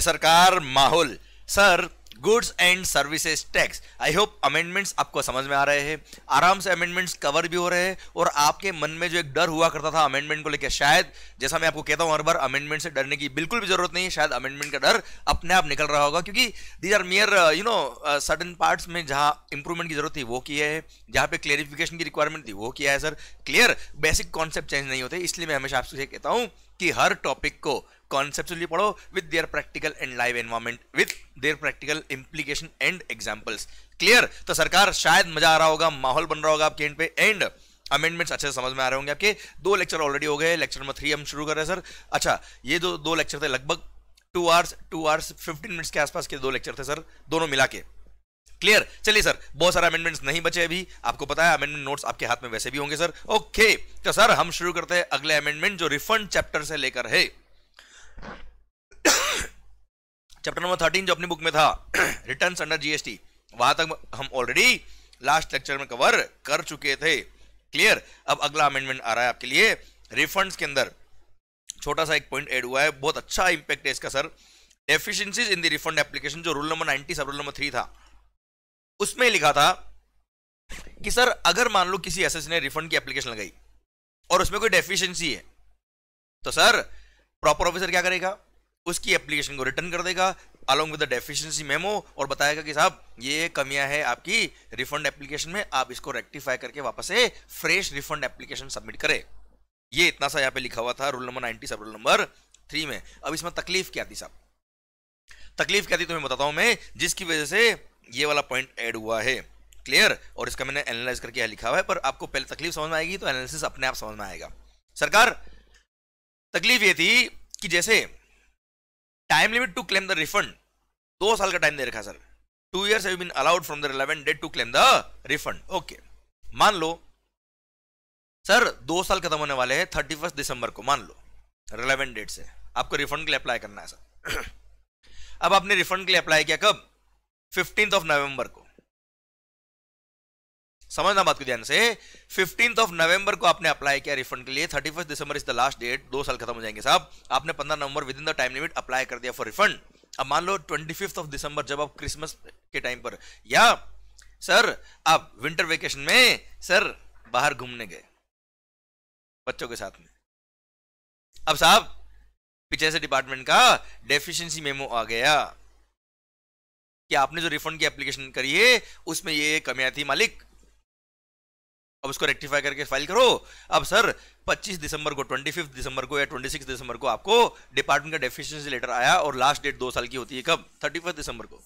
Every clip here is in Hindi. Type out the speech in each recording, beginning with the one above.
या सरकार माहौल sir goods and services tax I hope amendments आपको समझ में आ रहे हैं आराम से अमेंडमेंट्स कवर भी हो रहे हैं और आपके मन में जो एक डर हुआ करता था अमेंडमेंट को लेकर शायद जैसा मैं आपको कहता हूँ हर बार अमेंडमेंट से डरने की बिल्कुल भी जरूरत नहीं है शायद अमेंडमेंट का डर अपने आप निकल रहा होगा क्योंकि these are mere you know sudden parts में जहाँ इंप्रूवमेंट की जरूरत थी वो किया है जहाँ पे क्लेरिफिकेशन की रिक्वायरमेंट थी वो किया है sir clear basic concept change नहीं होते इसलिए मैं हमेशा आपसे कहता हूँ कि हर टॉपिक को conceptually पढ़ो with their practical and live environment with their practical implication and examples clear तो सरकार शायद मजा आ रहा होगा माहौल बन रहा होगा आपके एंड पे एंड अमेंडमेंट्स अच्छे से समझ में आ रहे होंगे आपके दो लेक्चर ऑलरेडी हो गए लेक्चर नंबर थ्री हम शुरू कर रहे हैं सर अच्छा ये जो दो लेक्चर थे लगभग two hours two hours fifteen minutes के आसपास के दो लेक्चर थे सर दोनों मिला के क्लियर चलिए सर बहुत सारे अमेंडमेंट्स नहीं बचे अभी आपको पता है अमेंडमेंट नोट्स आपके हाथ में वैसे भी होंगे सर ओके तो सर हम शुरू करते हैं अगले अमेंडमेंट जो रिफंड चैप्टर से लेकर है चैप्टर नंबर थर्टीन जो अपनी बुक में था रिटर्न अंडर जीएसटी वहां तक हम ऑलरेडी लास्ट लेक्चर में कवर कर चुके थे क्लियर अब अगला अमेंडमेंट आ रहा है आपके लिए रिफंड्स के अंदर छोटा सा एक पॉइंट ऐड हुआ है बहुत अच्छा इंपैक्ट है इसका sir deficiencies in the refund application जो rule number ninety sub rule number three था उसमें लिखा था कि सर अगर मान लो किसी एस ने रिफंड की एप्लीकेशन लगाई और उसमें कोई डेफिशिएंसी है तो सर प्रॉपर ऑफिसर क्या करेगा उसकी एप्लीकेशन को रिटर्न कर देगा along with the deficiency memo और बताएगा कि साहब ये कमियां है आपकी रिफंड एप्लीकेशन में आप इसको रेक्टिफाई करके वापस से फ्रेश रिफंड एप्लीकेशन सबमिट करें ये इतना सा यहाँ पे लिखा हुआ था rule number ninety sub rule number three में अब इसमें तकलीफ क्या थी साहब तकलीफ क्या थी तो मैं बताता हूँ मैं जिसकी वजह से ये वाला पॉइंट ऐड हुआ है क्लियर और इसका मैंने एनालाइज करके लिखा हुआ है पर आपको पहले तकलीफ समझ में आएगी तो एनालिसिस अपने आप समझ में आएगा सरकार तकलीफ ये थी कि जैसे time limit to claim the refund दो साल का टाइम दे रखा sir two years have been allowed from the relevant date to claim the refund okay मान लो सर दो साल खत्म होने वाले हैं थर्टी फर्स्ट दिसंबर को मान लो रिलेवेंट डेट से आपको रिफंड के लिए अप्लाई करना है सर अब आपने रिफंड के लिए अप्लाई किया कब फिफ्टींथ ऑफ नवंबर को समझना बात को ध्यान से फिफ्टींथ ऑफ नवंबर को आपने अप्लाई किया रिफंड के लिए thirty first December is the last date दो साल खत्म हो जाएंगे साहब आपने पंद्रह नवंबर within the time limit apply कर दिया फॉर रिफंड अब मान लो ट्वेंटी फिफ्थ ऑफ दिसंबर जब आप क्रिसमस के टाइम पर या सर आप विंटर वेकेशन में सर बाहर घूमने गए बच्चों के साथ में अब साहब पीछे से डिपार्टमेंट का डेफिशिएंसी मेमो आ गया कि आपने जो रिफंड की एप्लीकेशन करी है उसमें ये कमियां थी मालिक अब उसको रेक्टिफाई करके फाइल करो अब सर 25 दिसंबर को 25 दिसंबर को या 26 दिसंबर को आपको डिपार्टमेंट का डेफिशिएंसी लेटर आया और लास्ट डेट दो साल की होती है कब 31 दिसंबर को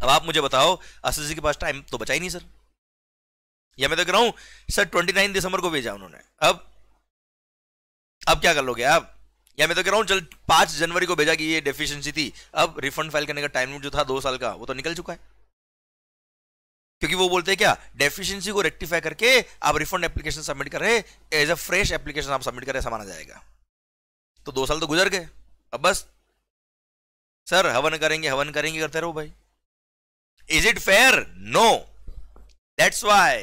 अब आप मुझे बताओ एस के पास टाइम तो बचा ही नहीं सर या मैं तो कह रहा हूं सर 29 दिसंबर को भेजा उन्होंने अब अब क्या कर लोगे आप या मैं तो कह रहा हूं चल पांच जनवरी को भेजा कि ये डेफिशिएंसी थी अब रिफंड फाइल करने का टाइम जो था दो साल का वो तो निकल चुका है क्योंकि वो बोलते हैं क्या डेफिशिएंसी को रेक्टिफाई करके आप रिफंड एप्लीकेशन सबमिट कर रहे एज अ फ्रेश एप्लीकेशन आप सबमिट कर रहे ऐसा माना जाएगा तो दो साल तो गुजर गए अब बस सर हवन करेंगे हवन करेंगे करते रहो भाई is it fair no that's why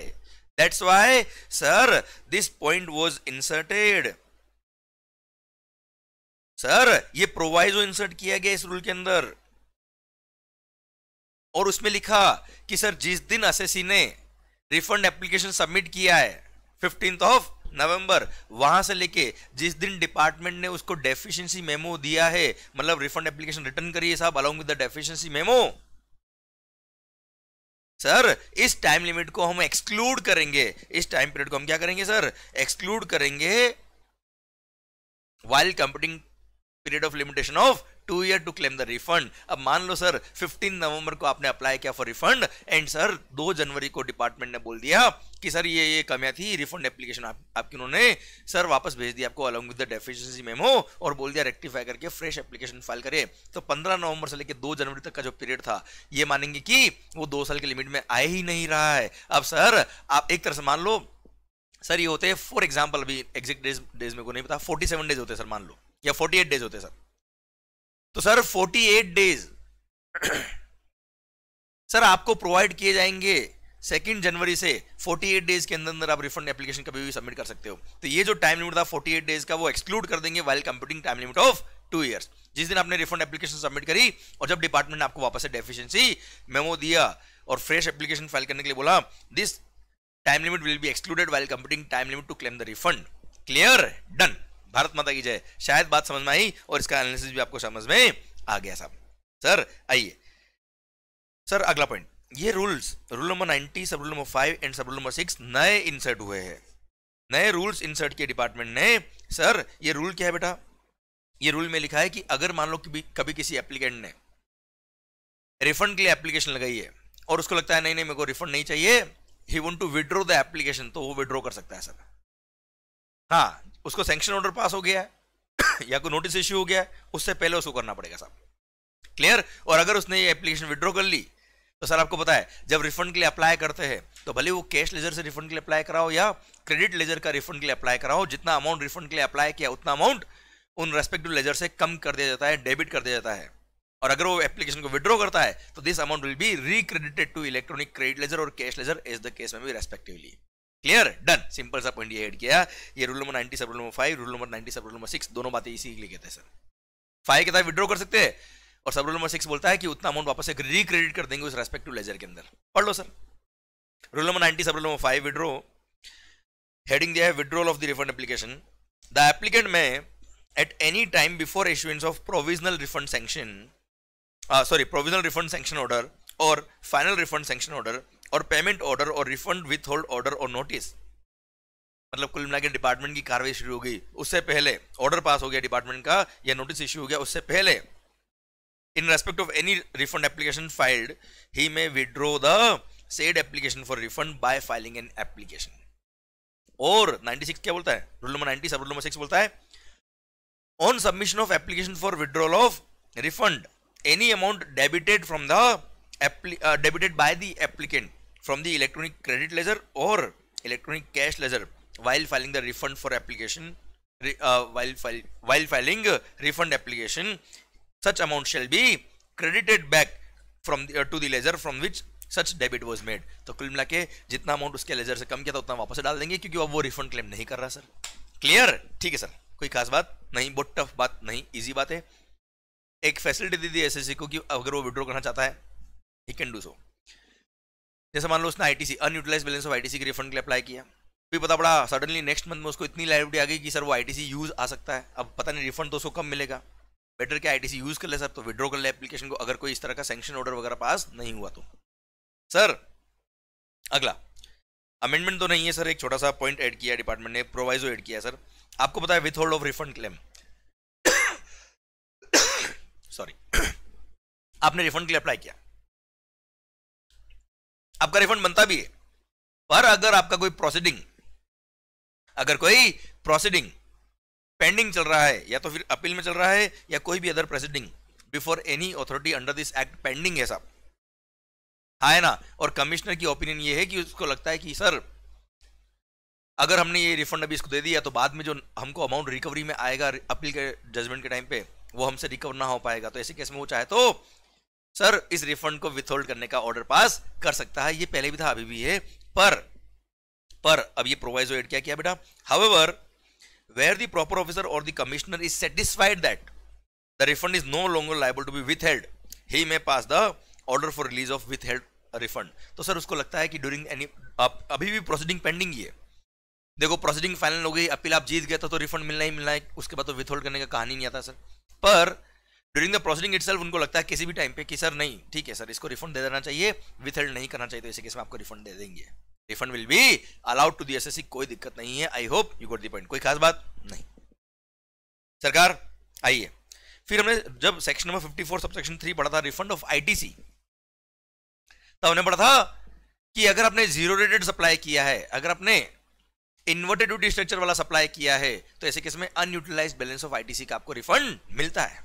that's why sir this point was inserted sir ये प्रोवाइजो इंसर्ट किया गया इस रूल के अंदर और उसमें लिखा कि सर जिस दिन असेसी ने रिफंड एप्लीकेशन सबमिट किया है फिफ्टीन ऑफ नवंबर वहां से लेके जिस दिन डिपार्टमेंट ने उसको डेफिशिएंसी मेमो दिया है मतलब रिफंड एप्लीकेशन रिटर्न करिए साहब along with the deficiency memo sir इस टाइम लिमिट को हम एक्सक्लूड करेंगे इस टाइम पीरियड को हम क्या करेंगे सर एक्सक्लूड करेंगे while computing period of limitation of two year to claim the refund अब मान लो सर 15 नवंबर को आपने अप्लाई किया फॉर रिफंड एंड सर 2 जनवरी को डिपार्टमेंट ने बोल दिया कि सर ये ये कमियां थी रिफंड एप्लीकेशन आप, आपकी उन्होंने सर वापस भेज दिया आपको along with the deficiency memo और बोल दिया रेक्टिफाई करके फ्रेश एप्लीकेशन फाइल करे तो 15 नवंबर से लेकर 2 जनवरी तक का जो पीरियड था ये मानेंगे कि वो दो साल के लिमिट में आए ही नहीं रहा है अब सर आप एक तरह से मान लो सर ये होते हैं फॉर एग्जाम्पल अभी एग्जैक्ट डेज डेज में को नहीं पता 47 डेज होते हैं सर मान लो या 48 डेज होते सर तो सर 48 डेज सर आपको प्रोवाइड किए जाएंगे सेकेंड जनवरी से 48 डेज के अंदर अंदर आप रिफंड एप्लीकेशन कभी भी सबमिट कर सकते हो तो ये जो टाइम लिमिट था 48 डेज का वो एक्सक्लूड कर देंगे while computing time limit of two years जिस दिन आपने रिफंड एप्लीकेशन सबमिट करी और जब डिपार्टमेंट ने आपको वापस से डेफिशिएंसी मेमो दिया और फ्रेश एप्लीकेशन फाइल करने के लिए बोला this time limit will be excluded while computing time limit to claim the refund clear done Bharat माता की जय शायद बात समझ में आई और इसका एनालिसिस भी आपको समझ में आ गया साहब सर आइए सर अगला पॉइंट ये rules rule number ninety sub rule number five and sub rule number six नए इंसर्ट हुए हैं नए रूल्स इंसर्ट किए डिपार्टमेंट ने सर ये रूल क्या है बेटा ये रूल में लिखा है कि अगर मान लो कि कभी किसी एप्लीकेंट ने रिफंड के लिए एप्लीकेशन लगाई है और उसको लगता है नहीं नहीं मेरे को रिफंड नहीं चाहिए he want to withdraw the application तो वो विड्रो कर सकता है सर हाँ उसको सेंक्शन ऑर्डर पास हो गया है या कोई नोटिस इश्यू हो गया है उससे पहले उसको करना पड़ेगा साहब क्लियर और अगर उसने ये एप्लीकेशन विड्रॉ कर ली तो सर आपको पता है जब रिफंड के लिए अप्लाई करते हैं तो भले वो कैश लेजर से रिफंड के लिए अप्लाई कराओ या क्रेडिट लेजर का रिफंड के लिए अप्लाई कराओ जितना अमाउंट रिफंड के लिए अप्लाई किया उतना अमाउंट उन रेस्पेक्टिव लेजर से कम कर दिया जाता है डेबिट कर दिया जाता है और अगर वो एप्लीकेशन को विड्रॉ करता है तो this amount will be recredited to electronic credit ledger और cash ledger is the case में भी रेस्पेक्टिवली क्लियर डन सिंपल सा पॉइंट ये ऐड किया ये rule number ninety sub rule number five rule number ninety sub rule number six दोनों बातें इसी के लिए कहते हैं सर फाइव के तहत विड्रॉ कर सकते हैं और सब रूल नंबर सिक्स बोलता है कि उतना अमाउंट वापस से रिक्रेडिट कर देंगे उस रेस्पेक्टिव लेजर के अंदर पढ़ लो sir rule number ninety sub rule number five withdraw heading दिया है withdrawal of the refund application the applicant may at any time before issuance of provisional refund sanction sorry provisional refund sanction order और फाइनल रिफंड सेंक्शन ऑर्डर और पेमेंट ऑर्डर और रिफंड विथ होल्ड ऑर्डर और नोटिस मतलब कुल मिलाकर डिपार्टमेंट की कार्रवाई शुरू हो गई उससे पहले ऑर्डर पास हो गया डिपार्टमेंट का या नोटिस इश्यू हो गया उससे पहले in respect of any refund application filed he may withdraw the said application for refund by filing an application और 96 क्या बोलता है रूल नंबर 90 सब रूल नंबर 6 बोलता है on submission of application for withdrawal of refund any amount debited from the uh, debited by the applicant from the electronic credit ledger or electronic cash ledger while filing the refund for application uh, while file, while filing refund application such amount shall be credited back from the, uh, to the ledger from which such debit was made तो कुल मिला के जितना अमाउंट उसके लेजर से कम किया था उतना वापस डाल देंगे क्योंकि अब वो रिफंड क्लेम नहीं कर रहा सर क्लियर ठीक है सर कोई खास बात नहीं बहुत टफ बात नहीं इजी बात है एक फैसिलिटी दी थी एस को कि अगर वो विड्रॉ करना चाहता है ही कैन डू सो जैसे मान लो उसने सी अनयूटिलाइज बैलेंस ऑफ आईटीसी के रिफंड के लिए अप्लाई किया फिर पता पड़ा सडनली नेक्स्ट मंथ में उसको इतनी लाइबिलिटी आ गई कि सर वो आई सी यूज आ सकता है अब पता नहीं रिफंड तो उसको कब मिलेगा बेटर टी आईटीसी यूज कर ले सर तो विड्रॉ कर ले एप्लीकेशन को अगर कोई इस तरह का सेंक्शन ऑर्डर वगैरह पास नहीं हुआ तो सर अगला अमेंडमेंट तो नहीं है सर एक छोटा सा पॉइंट ऐड किया डिपार्टमेंट ने प्रोवाइजो ऐड किया सर आपको पता है withhold of refund claim sorry आपने रिफंड के लिए अप्लाई किया आपका रिफंड बनता भी है पर अगर आपका कोई प्रोसीडिंग अगर कोई प्रोसीडिंग पेंडिंग चल रहा है या तो फिर अपील में चल रहा है या कोई भी other proceeding before any authority under this act pending है साहब हाँ ना और कमिश्नर की ओपिनियन ये है कि उसको लगता है कि सर अगर हमने ये रिफंड अभी इसको दे दिया तो बाद में जो हमको अमाउंट रिकवरी में आएगा अपील के जजमेंट के टाइम पे वो हमसे रिकवर ना हो पाएगा तो ऐसे केस में वो चाहे तो सर इस रिफंड को विथहोल्ड करने का ऑर्डर पास कर सकता है ये पहले भी था अभी भी है पर पर अब ये प्रोवाइजो एड क्या किया बेटा however where the proper officer or the commissioner is satisfied that the refund is no longer liable to be withheld he may pass the order for release of withheld refund तो सर उसको लगता है कि ड्यूरिंग एनी अभी भी प्रोसीडिंग पेंडिंग ही है देखो प्रोसीडिंग फाइनल हो गई अपील आप जीत गए तो रिफंड तो मिलना ही मिलना है उसके बाद तो विथहोल्ड करने का कहानी नहीं आता सर पर ड्यूरिंग द प्रोसेसिंग इट उनको लगता है किसी भी टाइम पे कि सर नहीं ठीक है सर इसको रिफंड दे देना चाहिए विथहेल्ड हेल्ड नहीं करना चाहिए तो इसी केस में आपको रिफंड दे देंगे refund will be allowed to the S कोई दिक्कत नहीं है I hope you got the point कोई खास बात नहीं सरकार आइए फिर हमने जब section number 54 four section three पढ़ा था रिफंड ऑफ आईटीसी तब हमने पढ़ा था कि अगर आपने जीरो रेटेड सप्लाई किया है अगर आपने इन्वर्टेड ड्यूटी स्ट्रक्चर वाला सप्लाई किया है तो ऐसे केस में अनयूटिलाइज बैलेंस ऑफ आईटीसी का आपको रिफंड मिलता है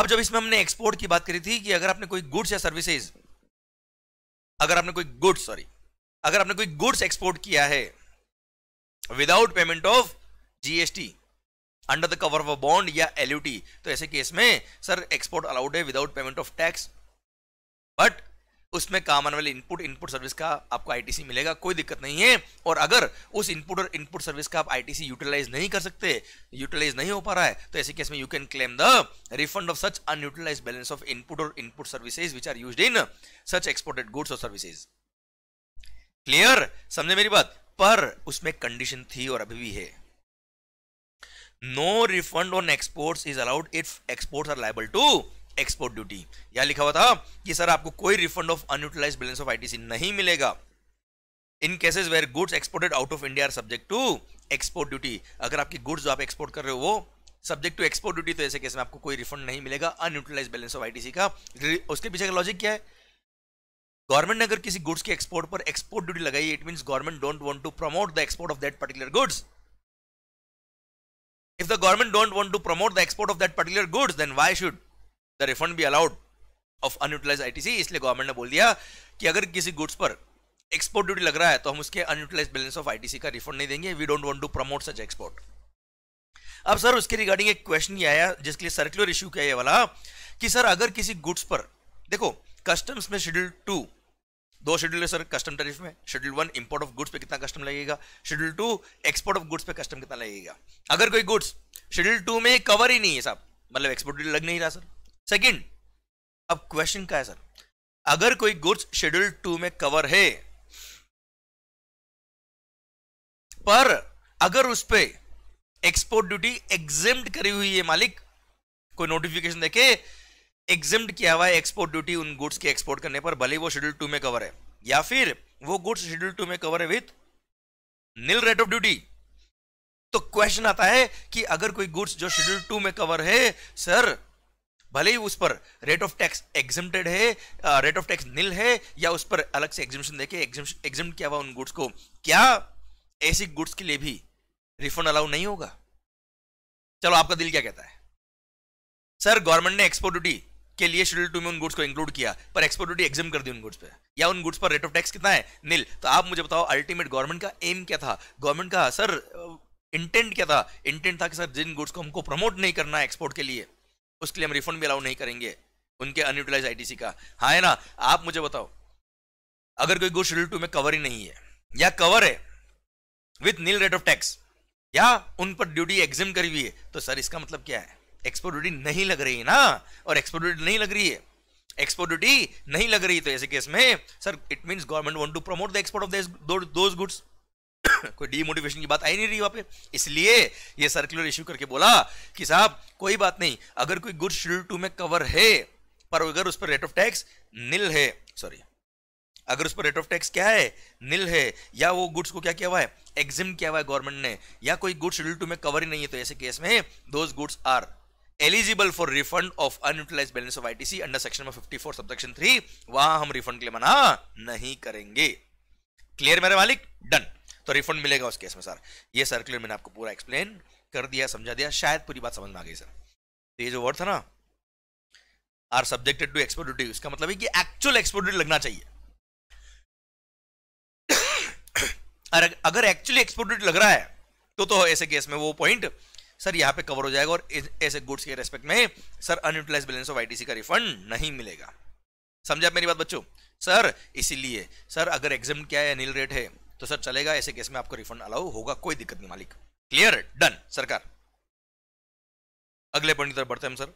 अब जब इसमें हमने एक्सपोर्ट की बात करी थी कि अगर आपने कोई गुड्स या सर्विसेज अगर आपने कोई गुड्स सॉरी अगर आपने कोई गुड्स एक्सपोर्ट किया है without payment of GST under the cover of a bond या एलयूटी तो ऐसे केस में सर एक्सपोर्ट अलाउड है without payment of tax but उसमें काम आने वाले इनपुट इनपुट सर्विस का आपको आईटीसी मिलेगा कोई दिक्कत नहीं है और अगर उस इनपुट और इनपुट सर्विस का आप आईटीसी यूटिलाइज नहीं कर सकते यूटिलाइज नहीं हो पा रहा है तो ऐसे केस में you can claim the refund of such unutilised balance of input और input services which are use in such exported goods और सर्विसेज क्लियर समझे मेरी बात पर उसमें कंडीशन थी और अभी भी है no refund on export is allowed if export are liable to export duty यहां लिखा हुआ था कि सर आपको कोई refund of unutilise balance of ITC नहीं मिलेगा in cases where goods exported out of India are subject to export duty अगर आपकी गुड्स आप एक्सपोर्ट कर रहे हो वो सब्जेक्ट टू एक्सपोर्ट ड्यूटी तो ऐसे केस में आपको कोई रिफंड नहीं मिलेगा अनयूटिलाइज बैलेंस ऑफ आईटीसी का उसके पीछे का लॉजिक क्या है गवर्नमेंट ने अगर किसी गुड्स के एक्सपोर्ट पर एक्सपोर्ट ड्यूटी लगाई it means government don't want to promote the export of that particular goods if the government don't want to promote the export of that particular goods then why should the refund be allowed of unutilised आई इसलिए गवर्नमेंट ने बोल दिया कि अगर किसी गुड्स पर एक्सपोर्ट ड्यूटी लग रहा है तो हम उसके अनयूटिलाइज बैलेंस ऑफ आई का रिफंड नहीं देंगे we don't want to promote such export अब सर उसके रिगार्डिंग एक क्वेश्चन ये आया जिसके लिए सर्कुलर इश्यू किया ये वाला कि सर अगर किसी गुड्स पर देखो कस्टम्स में शेड्यूल टू दो शेड्यूल है सर कस्टम टैरिफ में schedule one import of goods पे कितना कस्टम लगेगा schedule two export of goods पे कस्टम कितना लगेगा अगर कोई गुड्स शेड्यूल टू में कवर ही नहीं है साहब मतलब एक्सपोर्ट लग नहीं रहा सर सेकंड अब क्वेश्चन का है सर अगर कोई गुड्स शेड्यूल टू में कवर है पर अगर उस पर एक्सपोर्ट ड्यूटी एग्जेम करी हुई है मालिक कोई नोटिफिकेशन देखे एग्जेम किया हुआ है एक्सपोर्ट ड्यूटी उन गुड्स के एक्सपोर्ट करने पर भले वो शेड्यूल टू में कवर है या फिर वो गुड्स शेड्यूल टू में कवर है with nil rate of duty तो क्वेश्चन आता है कि अगर कोई गुड्स जो शेड्यूल टू में कवर है सर भले ही उस पर रेट ऑफ टैक्स एग्जिमटेड है रेट ऑफ टैक्स नील है या उस पर अलग से एग्जिबिशन देके एग्जिम किया हुआ उन गुड्स को क्या ऐसी गुड्स के लिए भी रिफंड अलाउ नहीं होगा चलो आपका दिल क्या कहता है सर गवर्नमेंट ने एक्सपोर्ट ड्यूटी के लिए शेड्यूल टू में उन गुड्स को इंक्लूड किया पर एक्सपोर्ट ड्यूटी एग्जिम कर दी उन गुड्स पे या उन गुड्स पर रेट ऑफ टैक्स कितना है नील तो आप मुझे बताओ अल्टीमेट गवर्नमेंट का एम क्या था गवर्नमेंट का सर इंटेंट क्या था इंटेंट था कि सर जिन गुड्स को हमको प्रमोट नहीं करना एक्सपोर्ट के लिए उसके लिए हम रिफंड भी अलाउ नहीं करेंगे उनके अनयूटिलाइज आईटीसी का हाँ है ना आप मुझे बताओ अगर कोई गुड शेड्यूल टू में कवर ही नहीं है या कवर है with nil rate of tax या उन पर ड्यूटी एग्जिम करी हुई है तो सर इसका मतलब क्या है एक्सपोर्ट ड्यूटी नहीं लग रही है ना और एक्सपोर्ट ड्यूटी नहीं लग रही है एक्सपोर्ट ड्यूटी नहीं लग रही तो ऐसे केस में sir it mean government want to promote the export of those goods कोई डीमोटिवेशन की बात आई नहीं रही वहां पे इसलिए ये सर्कुलर इश्यू करके बोला कि साहब कोई बात नहीं अगर कोई गुड शेड्यूल टू में कवर है पर अगर उस पर रेट ऑफ टैक्स निल है सॉरी अगर उस पर रेट ऑफ टैक्स क्या है निल है या वो गुड्स को क्या किया हुआ है एग्जिम किया हुआ है गवर्नमेंट ने या कोई गुड शेड्यूल टू में कवर ही नहीं है तो ऐसे केस में those goods are eligible for refund of unutilise balance of ITC under section में 54 सबसेक्शन 3 वहां हम रिफंड के लिए मना नहीं करेंगे क्लियर मेरे मालिक डन तो रिफंड मिलेगा उस केस में सर ये सर्कुलर मैंने आपको पूरा एक्सप्लेन कर दिया समझा दिया शायद पूरी बात समझ में आ गई सर तो ये जो वर्ड था ना are subjected to export duty उसका मतलब है कि एक्चुअल एक्सपोर्ट ड्यूटी लगना चाहिए और अगर एक्चुअली एक्सपोर्ट ड्यूटी लग रहा है तो तो ऐसे केस में वो पॉइंट सर यहाँ पे कवर हो जाएगा और ऐसे गुड्स के रेस्पेक्ट में sir unutilise balance of ITC का रिफंड नहीं मिलेगा समझा मेरी बात बच्चों सर इसीलिए सर अगर एग्जाम क्या है अनिल रेट है तो सर चलेगा ऐसे केस में आपको रिफंड अलाउ होगा कोई दिक्कत नहीं मालिक क्लियर डन सरकार अगले पॉइंट की तरफ बढ़ते हैं हम सर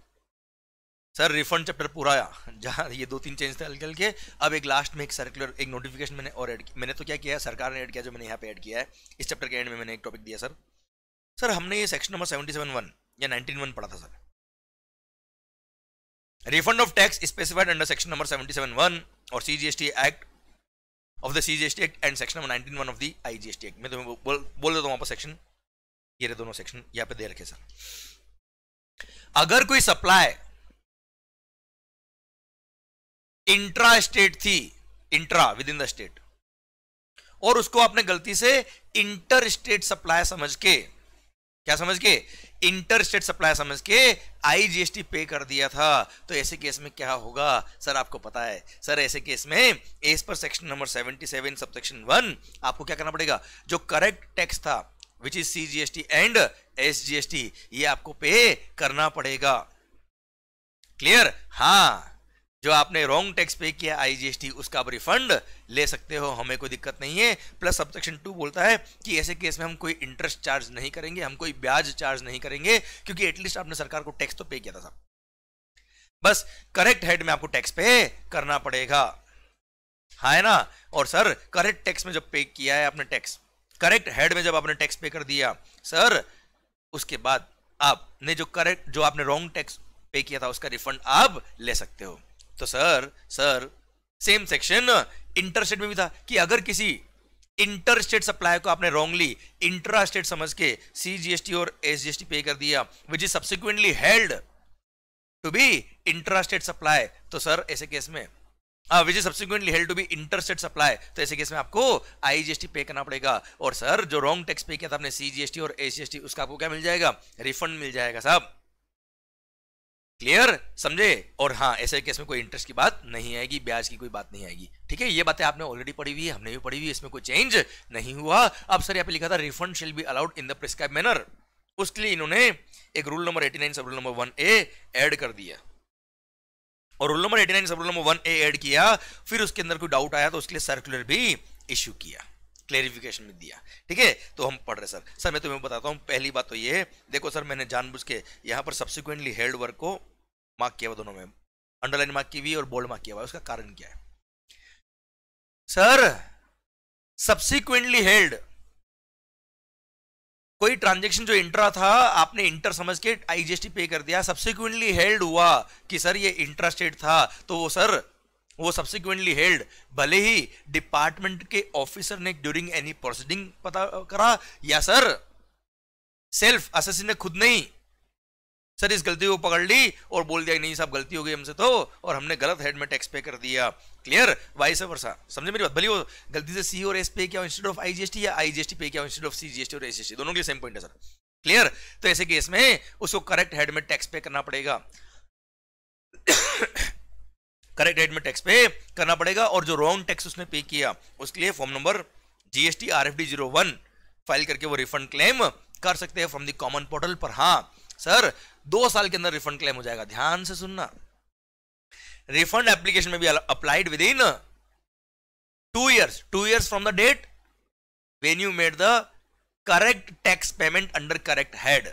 सर रिफंड चैप्टर पूरा आया ये दो तीन चेंज थे हल्के हल्के अब एक लास्ट में एक सर्कुलर एक नोटिफिकेशन मैंने और ऐड मैंने तो क्या किया सरकार ने एड किया जो मैंने यहाँ पे एड किया है इस चैप्टर के एंड में मैंने एक टॉपिक दिया सर सर हमने ये section number seventy seven one या नाइनटीन वन पढ़ा था sir refund of tax specified under section number seventy seven one और C G S T act of the C G S T act and section number nineteen one of the I G S T act मैं तुम्हें बोल बोल देता हूँ वहाँ पर सेक्शन ये रहे दोनों सेक्शन यहाँ पे दे रखे सर अगर कोई सप्लाई इंट्रा स्टेट थी intra within the state और उसको आपने गलती से इंटर स्टेट सप्लाई समझ के क्या समझ के इंटर स्टेट सप्लाई समझ के आईजीएसटी पे कर दिया था तो ऐसे केस में क्या होगा सर आपको पता है सर ऐसे केस में एस पर section number 77 sub section one आपको क्या करना पड़ेगा जो करेक्ट टैक्स था which is C GST and S ये आपको पे करना पड़ेगा क्लियर हाँ जो आपने रॉन्ग टैक्स पे किया आईजीएसटी उसका आप रिफंड ले सकते हो हमें कोई दिक्कत नहीं है प्लस सेक्शन टू बोलता है कि ऐसे केस में हम कोई इंटरेस्ट चार्ज नहीं करेंगे हम कोई ब्याज चार्ज नहीं करेंगे क्योंकि एटलीस्ट आपने सरकार को टैक्स तो पे किया था साहब बस करेक्ट हेड में आपको टैक्स पे करना पड़ेगा हाँ है ना और सर करेक्ट टैक्स में जब पे किया है आपने टैक्स करेक्ट हेड में जब आपने टैक्स पे कर दिया सर उसके बाद आपने जो करेक्ट जो आपने रॉन्ग टैक्स पे किया था उसका रिफंड आप ले सकते हो तो sir sir same section interstate में भी था कि अगर किसी इंटरस्टेट सप्लाई को आपने रॉन्गली इंटरास्टेट समझ के सीजीएसटी और एसजीएसटी पे कर दिया which is subsequently held to be intrastate supply तो सर ऐसे केस में which is subsequently held to be interstate supply तो ऐसे केस में आपको आईजीएसटी पे करना पड़ेगा और सर जो रॉन्ग टैक्स पे किया था आपने सीजीएसटी और एसजीएसटी उसका आपको क्या मिल जाएगा रिफंड मिल जाएगा साहब क्लियर समझे और हाँ ऐसे केस में कोई इंटरेस्ट की बात नहीं आएगी ब्याज की कोई बात नहीं आएगी ठीक है ये बातें आपने ऑलरेडी पढ़ी हुई है हमने भी पढ़ी हुई इसमें कोई चेंज नहीं हुआ अब सर यहाँ पे लिखा था refund shall be allowed in the prescribe manner उसके लिए इन्होंने एक rule number eighty sub rule number one A add कर दिया और rule number eighty sub rule number one A add किया फिर उसके अंदर कोई डाउट आया तो उसके लिए सर्कुलर भी इश्यू किया क्लेरिफिकेशन में दिया ठीक है तो हम पढ़ रहे सर सर मैं तुम्हें बताता हूँ पहली बात तो ये है देखो सर मैंने जानबूझ के यहाँ पर सब्सिक्वेंटली हेल्ड वर्क को मार्क किया हुआ दोनों में अंडरलाइन मार्क की हुई और बोल्ड मार्क किया हुआ उसका कारण क्या है सर सब्सिक्वेंटली हेल्ड कोई ट्रांजेक्शन जो इंट्रा था आपने इंटर समझ के आईजीएसटी पे कर दिया सब्सिक्वेंटली हेल्ड हुआ कि सर ये इंट्रा स्टेट था तो वो सर वो सब्सिक्वेंटली हेल्ड भले ही डिपार्टमेंट के ऑफिसर ने ड्यूरिंग एनी प्रोसीडिंग पता करा या सर सेल्फ असेसी ने खुद नहीं सर इस गलती को पकड़ ली और बोल दिया नहीं साहब गलती हो गई हमसे तो और हमने गलत हेड में टैक्स पे कर दिया क्लियर वाइस वर्षा समझे मेरी बात भले वो गलती से सी और एस पे किया इंस्टेड ऑफ आईजीएसटी या आईजीएसटी पे किया इंस्टेड ऑफ सीजीएसटी और एसजीएसटी दोनों के लिए सेम पॉइंट है सर क्लियर तो ऐसे केस में उसको करेक्ट हेड में टैक्स पे करना पड़ेगा करेक्ट रेट में टैक्स पे करना पड़ेगा और जो रॉन्ग टैक्स उसने पे किया उसके लिए form number GST R F zero file करके वो रिफंड क्लेम कर सकते हैं फ्रॉम दी कॉमन पोर्टल पर हाँ सर दो साल के अंदर रिफंड क्लेम हो जाएगा ध्यान से सुनना रिफंड एप्लीकेशन में भी applied within two years two years from the date when you made the correct tax payment under correct head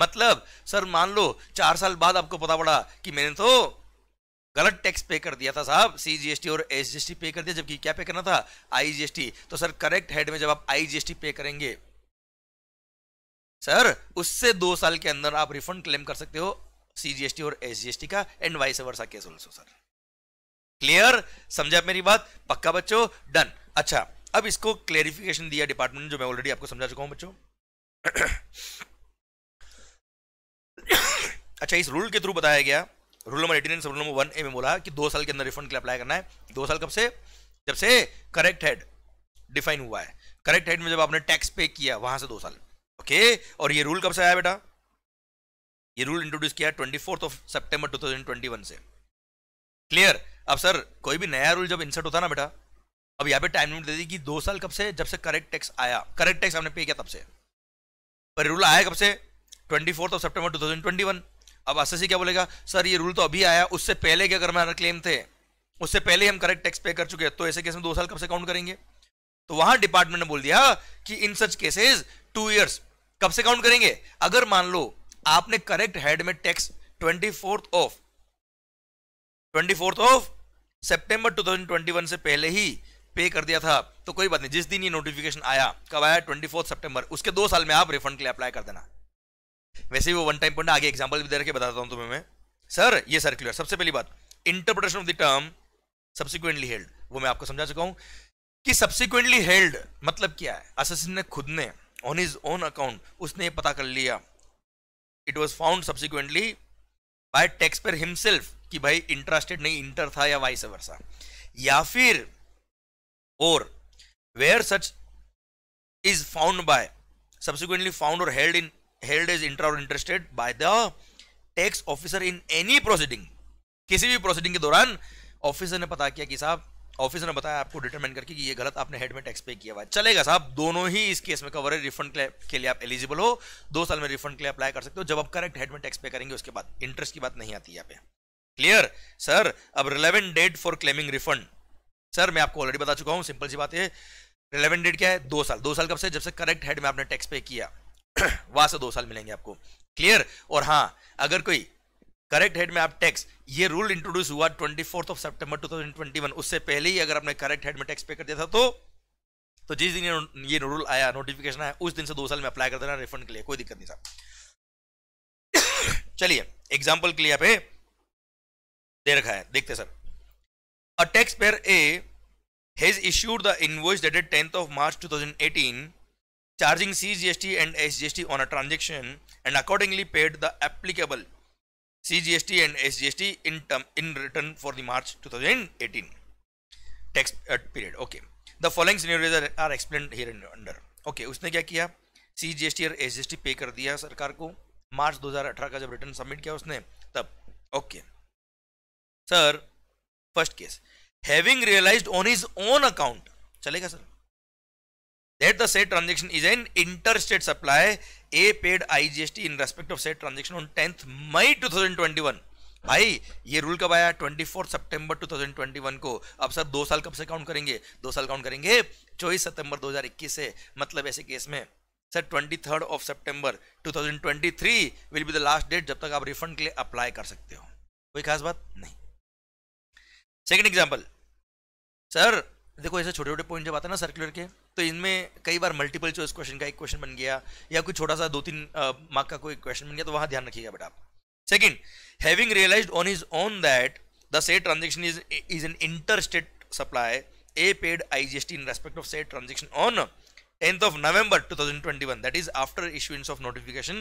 मतलब सर मान लो चार साल बाद आपको पता पड़ा कि मैंने तो गलत टैक्स पे कर दिया था साहब सी जी और एस पे कर दिया जबकि क्या पे करना था आई तो सर करेक्ट हेड में जब आप आई पे करेंगे सर उससे दो साल के अंदर आप रिफंड क्लेम कर सकते हो सीजीएसटी और एसजीएसटी का and vice versa case also sir clear समझा मेरी बात पक्का बच्चों डन अच्छा अब इसको क्लेरिफिकेशन दिया डिपार्टमेंट ने जो मैं ऑलरेडी आपको समझा चुका हूं बच्चों अच्छा इस रूल के थ्रू बताया गया rule number eighteen sub rule number one A में बोला कि दो साल के अंदर रिफंड के लिए अप्लाई करना है दो साल कब से जब से करेक्ट हेड डिफाइन हुआ है करेक्ट हेड में जब आपने टैक्स पे किया वहां से दो साल ओके और ये रूल कब से आया बेटा ये रूल इंट्रोड्यूस किया twenty fourth of September two thousand twenty one से क्लियर अब सर कोई भी नया रूल जब इंसर्ट होता ना बेटा अब यहाँ पे टाइम लिमिट दे दी कि दो साल कब से जब से करेक्ट टैक्स आया करेक्ट टैक्स आपने पे किया तब से पर रूल आया कब से twenty fourth of September two thousand twenty one अब एस क्या बोलेगा सर ये रूल तो अभी आया उससे पहले के अगर हमारा क्लेम थे उससे पहले हम करेक्ट टैक्स पे कर चुके हैं तो ऐसे केस में दो साल कब से काउंट करेंगे तो वहां डिपार्टमेंट ने बोल दिया हाँ, कि in such cases two years कब से काउंट करेंगे अगर मान लो आपने करेक्ट हेड में tax twenty fourth of twenty fourth of September two thousand twenty one से पहले ही पे कर दिया था तो कोई बात नहीं जिस दिन ये नोटिफिकेशन आया कब आया ट्वेंटी फोर्थ सेप्टेंबर उसके दो साल में आप रिफंड के लिए अप्लाई कर देना वैसे भी वो वन टाइम पॉइंट आगे एग्जाम्पल भी दे रखे बताता हूँ तुम्हें मैं सर ये सर्कुलर सबसे पहली बात interpretation of the term subsequently held वो मैं आपको समझा चुका हूँ कि सब्सिक्वेंटली हेल्ड मतलब क्या है असेसिन ने खुद ने ऑन हिज ओन अकाउंट उसने पता कर लिया it was found subsequently by taxpayer himself कि भाई इंटरेस्टेड नहीं इंटर था या वाइस वर्षा या फिर or where such is found by subsequently found or held in held as intra or interested by the tax officer in any proceeding किसी भी प्रोसीडिंग के दौरान ऑफिसर ने पता किया कि साहब ऑफिसर ने बताया आपको डिटरमाइन करके कि ये गलत आपने हेड में टैक्स पे किया हुआ चलेगा साहब दोनों ही इस केस में कवर है रिफंड के लिए आप एलिजिबल हो दो साल में रिफंड के लिए अप्लाई कर सकते हो जब आप करेक्ट हेड में टैक्स पे करेंगे उसके बाद इंटरेस्ट की बात नहीं आती यहाँ पे क्लियर सर अब relevant date for claiming refund sir मैं आपको ऑलरेडी बता चुका हूँ सिंपल सी बात है रिलेवेंट डेट क्या है दो साल दो साल कब से जब से करेक्ट हेड में आपने टैक्स पे किया वहां से दो साल मिलेंगे आपको क्लियर और हाँ अगर कोई करेक्ट हेड में आप टैक्स ये रूल इंट्रोड्यूस हुआ twenty fourth of September two thousand twenty one उससे पहले ही अगर आपने करेक्ट हेड में टैक्स पे कर दिया था तो तो जिस दिन ये, रूल आया नोटिफिकेशन आया उस दिन से दो साल में अप्लाई कर देना रिफंड के लिए कोई दिक्कत नहीं था चलिए एग्जाम्पल के लिए आप पे दे रखा है देखते sir a taxpayer A has issued the invoice dated tenth of March eighteen charging CGST and SGST on a transaction and accordingly paid the applicable CGST and SGST in term in return for the March 2018 tax period. Okay. The following scenarios are, are explained here in under. Okay, उसने क्या किया CGST और SGST pay कर दिया सरकार को March 2018 का जब return submit किया उसने तब okay sir first case having realized on his own account चलेगा sir that the said transaction is an interstate supply a paid igst in respect of said transaction on 10th may 2021 भाई ये रूल कब आया 24 सितंबर 2021 को अब सर दो साल कब से काउंट करेंगे दो साल काउंट करेंगे चौबीस सितंबर 2021 से मतलब ऐसे केस में sir twenty third of September 2023 will be the last date जब तक आप रिफंड के लिए अप्लाई कर सकते हो कोई खास बात नहीं सेकेंड एग्जाम्पल सर देखो ऐसे छोटे छोटे पॉइंट जब आते हैं ना सर्कुलर के तो इनमें कई बार मल्टीपल चॉइस क्वेश्चन का एक क्वेश्चन बन गया या कोई छोटा सा दो तीन मार्क का कोई क्वेश्चन बन गया तो वहां ध्यान रखिएगा बेटा second having realise on his own that the said transaction is is an inter state supply A paid IGST in respect of said transaction on tenth of November 2021 that is after issuance of notification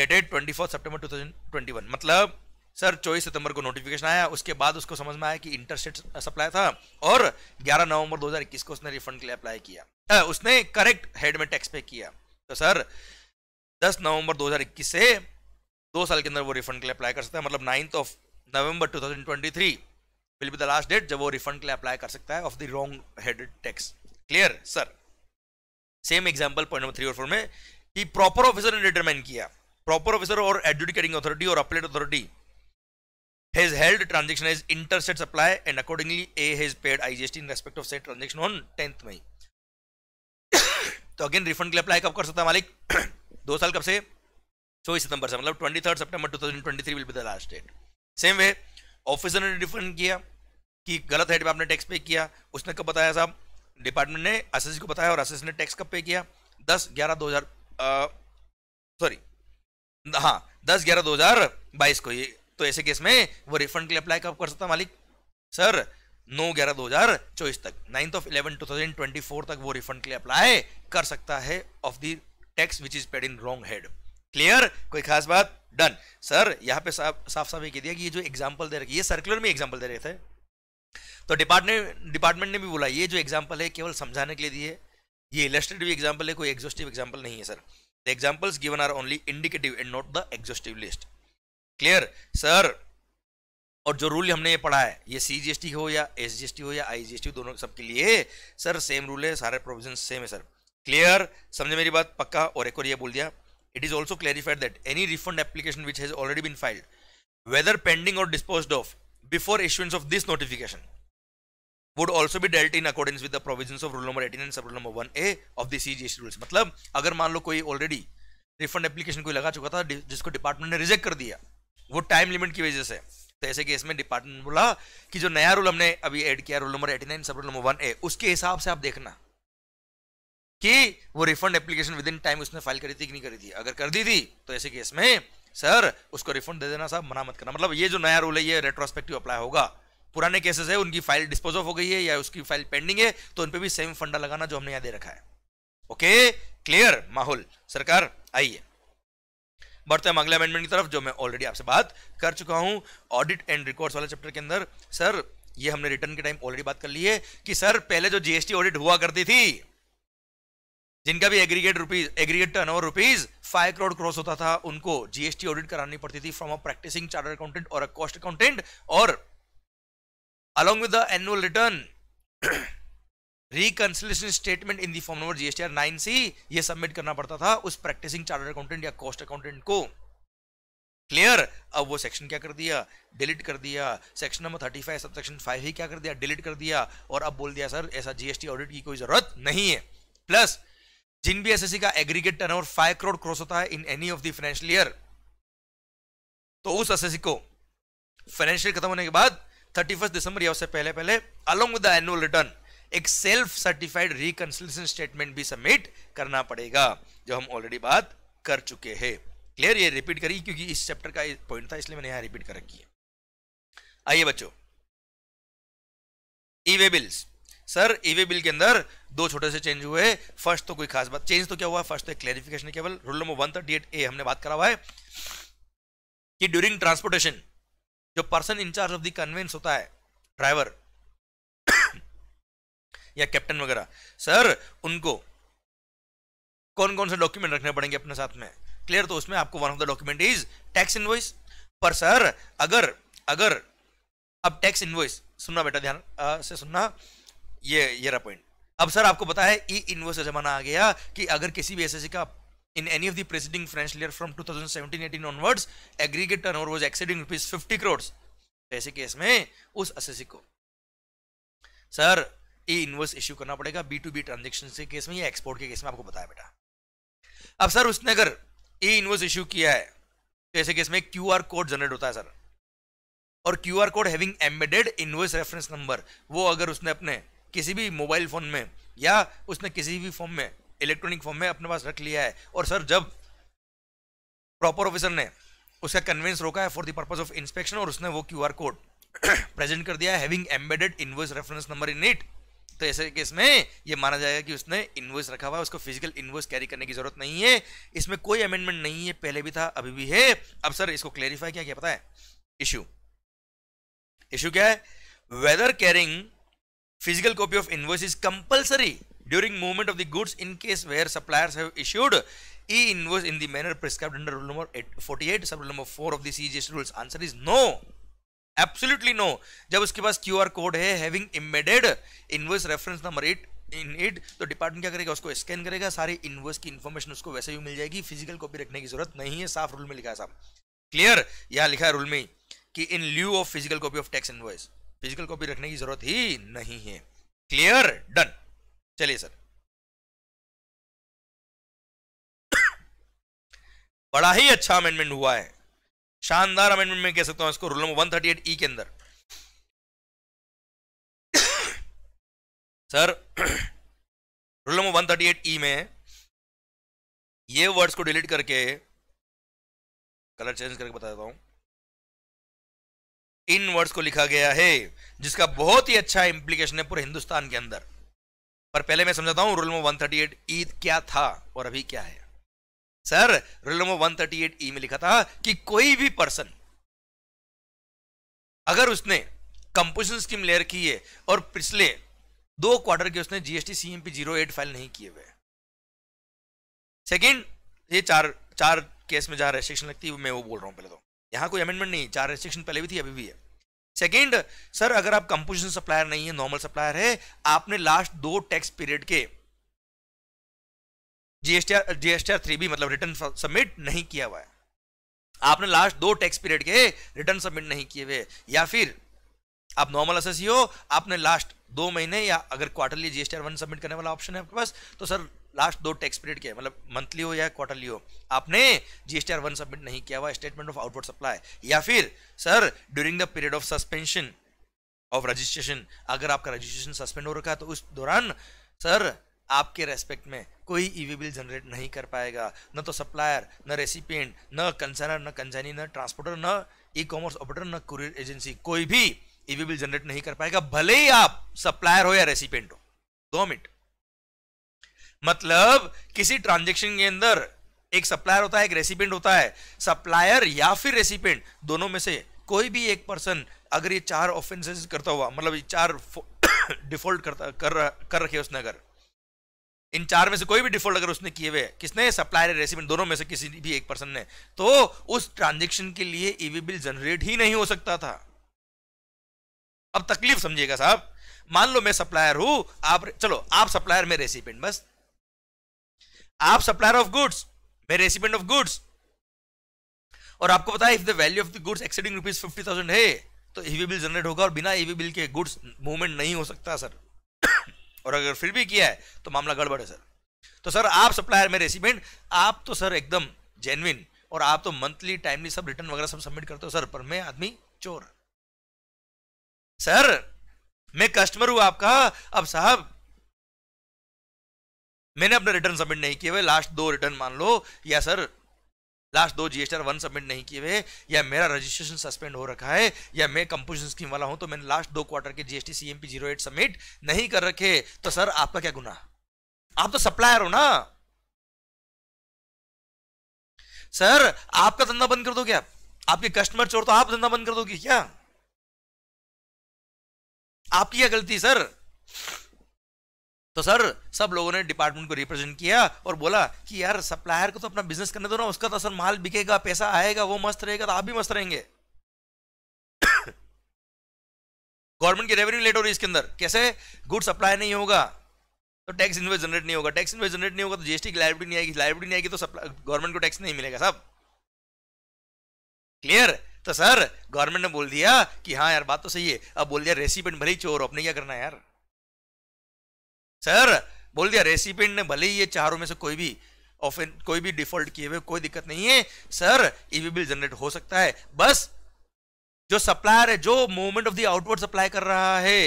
dated 24 September 2021 मतलब सर चौबीस सितंबर को नोटिफिकेशन आया उसके बाद उसको समझ में आया कि इंटरस्टेट सप्लाई था और 11 नवंबर 2021 को उसने रिफंड के लिए अप्लाई किया आ, उसने करेक्ट हेड में टैक्स पे किया तो सर 10 नवंबर 2021 से दो साल के अंदर वो रिफंड के लिए अप्लाई कर सकता है मतलब ninth of November 2023 will be the last date जब वो रिफंड के लिए अप्लाई कर सकता है of the wrong head tax clear sir same example point number three और फोर में कि प्रॉपर ऑफिसर ने डिटरमाइन किया प्रॉपर ऑफिसर और एडजुडिकेटिंग अथॉरिटी और appellate authority has held transaction as interset supply and accordingly A has paid IGST in respect of said transaction on 10th May. तो अगेन रिफंड के लिए अप्लाई कब कर सकता है मालिक दो साल कब से चौबीस सितंबर से मतलब twenty third September two thousand twenty three will be the last date same way officer ने रिफंड किया कि गलत हेड पे आपने टैक्स पे किया उसने कब बताया साहब डिपार्टमेंट ने एस को बताया और एस ने टैक्स कब पे किया दस ग्यारह दो हज़ार सॉरी हाँ दस ग्यारह दो हज़ार बाईस को ये तो ऐसे केस में वो रिफंड के लिए अप्लाई कब कर सकता मालिक सर नौ ग्यारह दो हजार चौबीस तक ninth of eleven two thousand twenty four तक वो रिफंड के लिए अप्लाई कर सकता है of the tax which is paid in wrong head clear कोई खास बात डन सर यहाँ पे साफ साफ साफ ये कह दिया कि ये जो एग्जाम्पल दे रखी ये सर्कुलर में एग्जाम्पल दे रहे थे तो डिपार्टमेंट डिपार्टमेंट ने भी बोला ये जो एग्जाम्पल है केवल समझाने के लिए दिए ये इलेस्ट्रेटिव एग्जाम्पल है कोई एग्जॉस्टिव एग्जाम्पल नहीं है sir the examples given are only indicative and not the exhaustive list clear sir और जो रूल हमने ये पढ़ा है ये सी जी एस टी हो या एस जी एस टी हो या आई जी एस टी दोनों सबके लिए सर सेम रूल है सारे प्रोविजन सेम है सर क्लियर समझे मेरी बात पक्का और एक और ये बोल दिया it is also clarified that any refund application which has already been filed whether pending or disposed of before issuance of this notification would also भी dealt in according with the provision of rule number eighteen and sub rule number one A of the C G S T rules मतलब अगर मान लो कोई ऑलरेडी रिफंड एप्लीकेशन कोई लगा चुका था जिसको डिपार्टमेंट ने रिजेक्ट कर दिया वो टाइम लिमिट की वजह से तो ऐसे केस में डिपार्टमेंट बोला कि जो नया रूल हमने अभी ऐड किया रूल नंबर 89 सब रूल नंबर वन ए उसके हिसाब से आप देखना कि वो refund application within time उसने फाइल करी थी कि नहीं करी थी अगर कर दी थी तो ऐसे केस में सर उसको रिफंड दे देना साहब मना मत करना मतलब ये जो नया रूल है ये रेट्रोस्पेक्टिव अप्लाई होगा पुराने केसेस है उनकी फाइल डिस्पोज ऑफ हो गई है या उसकी फाइल पेंडिंग है तो उनपे भी सेम फंडा लगाना जो हमने यहाँ दे रखा है ओके क्लियर माहौल सरकार आइए बढ़ते हैं अगले अमेंडमेंट की तरफ जो मैं ऑलरेडी आपसे बात कर चुका हूँ ऑडिट एंड रिकॉर्ड्स वाले चैप्टर के अंदर सर ये हमने रिटर्न के टाइम ऑलरेडी बात कर ली है कि सर पहले जो जीएसटी ऑडिट हुआ करती थी जिनका भी aggregate rupees aggregate turn over rupees five crore cross होता था उनको जीएसटी ऑडिट करानी पड़ती थी from a practising charter accountant or a cost accountant और along with the annual return reconciliation statement in the form number GSTR nine C ये सबमिट करना पड़ता था उस प्रैक्टिसिंग चार्टर्ड अकाउंटेंट या कॉस्ट अकाउंटेंट को क्लियर अब वो सेक्शन क्या कर दिया डिलीट कर दिया section number thirty five sub section five ही क्या कर दिया डिलीट कर दिया और अब बोल दिया सर ऐसा जीएसटी ऑडिट की कोई जरूरत नहीं है प्लस जिन भी एसएससी का aggregate turn over five crore cross होता है in any of the financial year तो उस एसएससी को फाइनेंशियल खत्म होने के बाद 31 दिसंबर या उससे पहले पहले along with the annual return एक सेल्फ सर्टिफाइड रिकनसिलेशन स्टेटमेंट भी सबमिट करना पड़ेगा जो हम ऑलरेडी बात कर चुके हैं क्लियर ये रिपीट करिए क्योंकि इस चैप्टर का पॉइंट था इसलिए मैंने यहां रिपीट कर रखी है आइए बच्चों e way bills sir e way bill के अंदर दो छोटे से चेंज हुए फर्स्ट तो कोई खास बात चेंज तो क्या हुआ फर्स्ट तो एक क्लैरिफिकेशन केवल rule number one thirty eight A हमने बात करा हुआ है कि ड्यूरिंग ट्रांसपोर्टेशन जो person in charge of the conveyance होता है ड्राइवर या कैप्टन वगैरह सर उनको कौन कौन से डॉक्यूमेंट रखने पड़ेंगे अपने साथ में क्लियर तो उसमें आपको one of the document is tax invoice पर सर अगर अगर अब टैक्स इनवॉइस सुनना बेटा ध्यान आ, से सुनना ये ये पॉइंट अब सर आपको पता है ई इनवॉइस जमाना आ गया कि अगर किसी भी एसएससी का in any of the preceding financial year from 2017-18 onwards aggregate turnover was exceeding rupees 50 crores ऐसे केस में उस एसएससी को सर ई इनवर्स इश्यू करना पड़ेगा बी टू बी ट्रांजेक्शन के केस में या एक्सपोर्ट के केस में आपको बताया बेटा अब सर उसने अगर ई इनवर्स इश्यू किया है तो ऐसे केस में क्यू आर कोड जनरेट होता है सर और Q R code having embedded invoice reference number वो अगर उसने अपने किसी भी मोबाइल फ़ोन में या उसने किसी भी फॉर्म में इलेक्ट्रॉनिक फॉर्म में अपने पास रख लिया है और सर जब प्रॉपर ऑफिसर ने उसका कन्वेंस रोका है for the purpose of inspection और उसने वो क्यू कोड प्रेजेंट कर दिया है having embedded invoice reference number in it तो ऐसे केस में ये माना जाएगा कि उसने इन्वॉइस रखा हुआ है उसको फिजिकल इन्वॉइस कैरी करने की जरूरत नहीं है इसमें कोई अमेंडमेंट नहीं है पहले भी था अभी भी है अब सर इसको क्लेरिफाई किया क्या पता है इश्यू इश्यू क्या है whether carrying physical copy of invoice is compulsory during movement of the goods in case where suppliers है e invoice in the manner prescribe under rule number forty eight sub rule number four of the C rules answer is no no. Absolutely no जब उसके पास क्यू आर कोड है having embedded invoice reference number एट इन एड तो डिपार्टमेंट क्या करेगा उसको स्कैन करेगा सारे इनवर्स की इन्फॉर्मेशन उसको वैसे भी मिल जाएगी फिजिकल कॉपी रखने की जरूरत नहीं है साफ रूल में लिखा है साहब क्लियर यहाँ लिखा है रूल में कि in lieu of physical copy of tax invoice physical copy रखने की जरूरत ही नहीं है क्लियर डन चलिए सर बड़ा ही अच्छा अमेंडमेंट हुआ है शानदार अमेंडमेंट में कह सकता हूं इसको rule number one thirty eight E के अंदर sir rule number one thirty eight E में ये वर्ड्स को डिलीट करके कलर चेंज करके बता देता हूं इन वर्ड्स को लिखा गया है जिसका बहुत ही अच्छा इंप्लीकेशन है पूरे हिंदुस्तान के अंदर पर पहले मैं समझाता हूं rule number one thirty eight E क्या था और अभी क्या है sir rule number one thirty eight E में लिखा था कि कोई भी पर्सन अगर उसने कंपोजिशन स्कीम लेयर की है और पिछले दो क्वार्टर के उसने GST CMP zero eight file नहीं किए हुए सेकंड ये चार चार केस में जहां रेस्ट्रिक्शन लगती है मैं वो बोल रहा हूं पहले तो यहां कोई अमेंडमेंट नहीं चार रेस्ट्रिक्शन पहले भी थी अभी भी है सेकेंड सर अगर आप कंपोजिशन सप्लायर नहीं है नॉर्मल सप्लायर है आपने लास्ट दो टैक्स पीरियड के जीएसटीआर जीएसटीआर थ्री भी मतलब रिटर्न सबमिट नहीं किया हुआ है आपने लास्ट दो टैक्स पीरियड के रिटर्न सबमिट नहीं किए हुए या फिर आप नॉर्मल एस हो आपने लास्ट दो महीने या अगर क्वार्टरली जीएसटीआर वन सबमिट करने वाला ऑप्शन है आपके पास तो सर लास्ट दो टैक्स पीरियड के मतलब मंथली हो या क्वार्टरली हो आपने जीएसटीआर वन सबमिट नहीं किया हुआ स्टेटमेंट ऑफ आउटवर्ड सप्लाई या फिर sir during the period of suspension of registration अगर आपका रजिस्ट्रेशन सस्पेंड हो रखा है तो उस दौरान सर आपके रेस्पेक्ट में कोई ईवी बिल जनरेट नहीं कर पाएगा न तो सप्लायर न रेसिपेंट न कंसर्नर न कंसाइनी न ट्रांसपोर्टर न ई कॉमर्स ऑपरेटर न कुरियर एजेंसी कोई भी ईवी बिल जनरेट नहीं कर पाएगा भले ही आप सप्लायर हो या रेसिपेंट हो दो मिनट मतलब किसी ट्रांजेक्शन के अंदर एक सप्लायर होता है एक रेसिपेंट होता है सप्लायर या फिर रेसिपेंट दोनों में से कोई भी एक पर्सन अगर ये चार ऑफेंसेस करता हुआ मतलब ये चार डिफॉल्ट करता कर कर रखे उसने अगर इन चार में से कोई भी डिफॉल्ट अगर उसने किए हुए किसने सप्लायर रेसिपेंट दोनों में से किसी भी एक पर्सन ने तो उस ट्रांजेक्शन के लिए ईवी बिल जनरेट ही नहीं हो सकता था अब तकलीफ समझिएगा साहब मान लो मैं सप्लायर हूं आप चलो आप सप्लायर में रेसिपेंट बस आप सप्लायर ऑफ गुड्स मैं रेसिपेंट ऑफ गुड्स और आपको पता है if the value of the goods exceeding rupees fifty thousand है तो ईवी बिल जनरेट होगा और बिना ईवी बिल के गुड्स मूवमेंट नहीं हो सकता सर और अगर फिर भी किया है तो मामला गड़बड़ है सर तो सर आप सप्लायर में रेसिपेंट आप तो सर एकदम जेनविन और आप तो मंथली टाइमली सब रिटर्न वगैरह सब सबमिट करते हो सर पर मैं आदमी चोर सर मैं कस्टमर हूं आपका अब साहब मैंने अपना रिटर्न सबमिट नहीं किए हुए लास्ट दो रिटर्न मान लो या सर लास्ट दो जीएसटी वन सबमिट नहीं किए हुए या मेरा रजिस्ट्रेशन सस्पेंड हो रखा है या मैं कंपोजिशन स्कीम वाला हूं तो मैंने लास्ट दो क्वार्टर के GST CMP zero eight submit नहीं कर रखे तो सर आपका क्या गुना आप तो सप्लायर हो ना सर आपका धंधा बंद कर दोगे आप आपके कस्टमर चोर तो आप धंधा बंद कर दोगे क्या आपकी क्या गलती सर तो सर सब लोगों ने डिपार्टमेंट को रिप्रेजेंट किया और बोला कि यार सप्लायर को तो अपना बिजनेस करने दो ना उसका तो सर माल बिकेगा पैसा आएगा वो मस्त रहेगा तो आप भी मस्त रहेंगे गवर्नमेंट की रेवेन्यू लेट हो रही है इसके अंदर कैसे गुड सप्लाई नहीं होगा तो टैक्स इन्वेस्ट जनरेट नहीं होगा टैक्स इन्वेस्ट जनरेट नहीं होगा तो जीएसटी की लाइब्रेटी नहीं आएगी लाइब्रेटी नहीं आएगी तो गवर्नमेंट को टैक्स नहीं मिलेगा सब क्लियर तो सर गवर्नमेंट ने बोल दिया कि हाँ यार बात तो सही है अब बोल दिया रेसिपेंट भले चोर अपने क्या करना है यार सर बोल दिया रेसिपेंट ने भले ही ये चारों में से कोई भी ऑफेन कोई भी डिफॉल्ट किए हुए कोई दिक्कत नहीं है सर ईवी बिल जनरेट हो सकता है बस जो सप्लायर है जो movement of the outward supply कर रहा है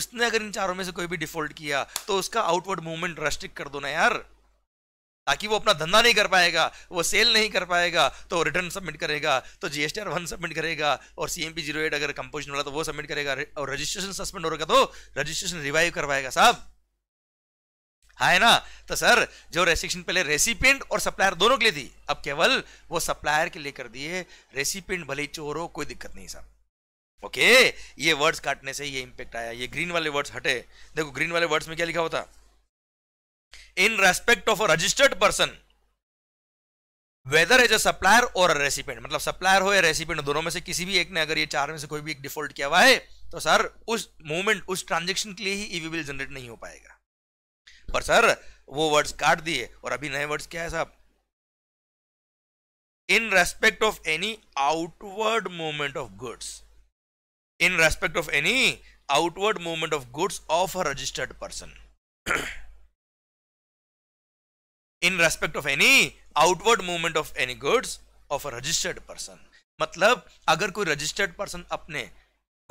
उसने अगर इन चारों में से कोई भी डिफॉल्ट किया तो उसका आउटवर्ड मूवमेंट रेस्ट्रिक्ट कर दो ना यार ताकि वो अपना धंधा नहीं कर पाएगा वो सेल नहीं कर पाएगा तो रिटर्न सबमिट करेगा तो जीएसटी आर वन सबमिट करेगा और सीएमपी जीरो एट अगर कंपोजिशन वाला तो वो सबमिट करेगा और रजिस्ट्रेशन सस्पेंड होगा तो रजिस्ट्रेशन रिवाइव करवाएगा साहब है ना तो सर जो रेस्ट्रिक्शन पहले रेसिपेंट और सप्लायर दोनों के लिए थी अब केवल वो सप्लायर के लिए कर दिए रेसिपेंट भले चोर हो कोई दिक्कत नहीं सर ओके ये वर्ड्स काटने से ये इंपैक्ट आया ये ग्रीन वाले वर्ड्स हटे देखो ग्रीन वाले वर्ड्स में क्या लिखा होता in respect of a registered person whether as a supplier और रेसिपेंट मतलब सप्लायर हो या रेसिपेंट दोनों में से किसी भी एक ने अगर ये चार में से कोई भी एक डिफॉल्ट किया हुआ है तो सर उस मूवमेंट उस ट्रांजेक्शन के लिए ही ईवी बिल जनरेट नहीं हो पाएगा पर सर वो वर्ड्स काट दिए और अभी नए वर्ड्स क्या है साहब in respect of any outward movement of goods in respect of any outward movement of goods of a registered person in respect of any outward movement of any goods of a registered person मतलब अगर कोई रजिस्टर्ड पर्सन अपने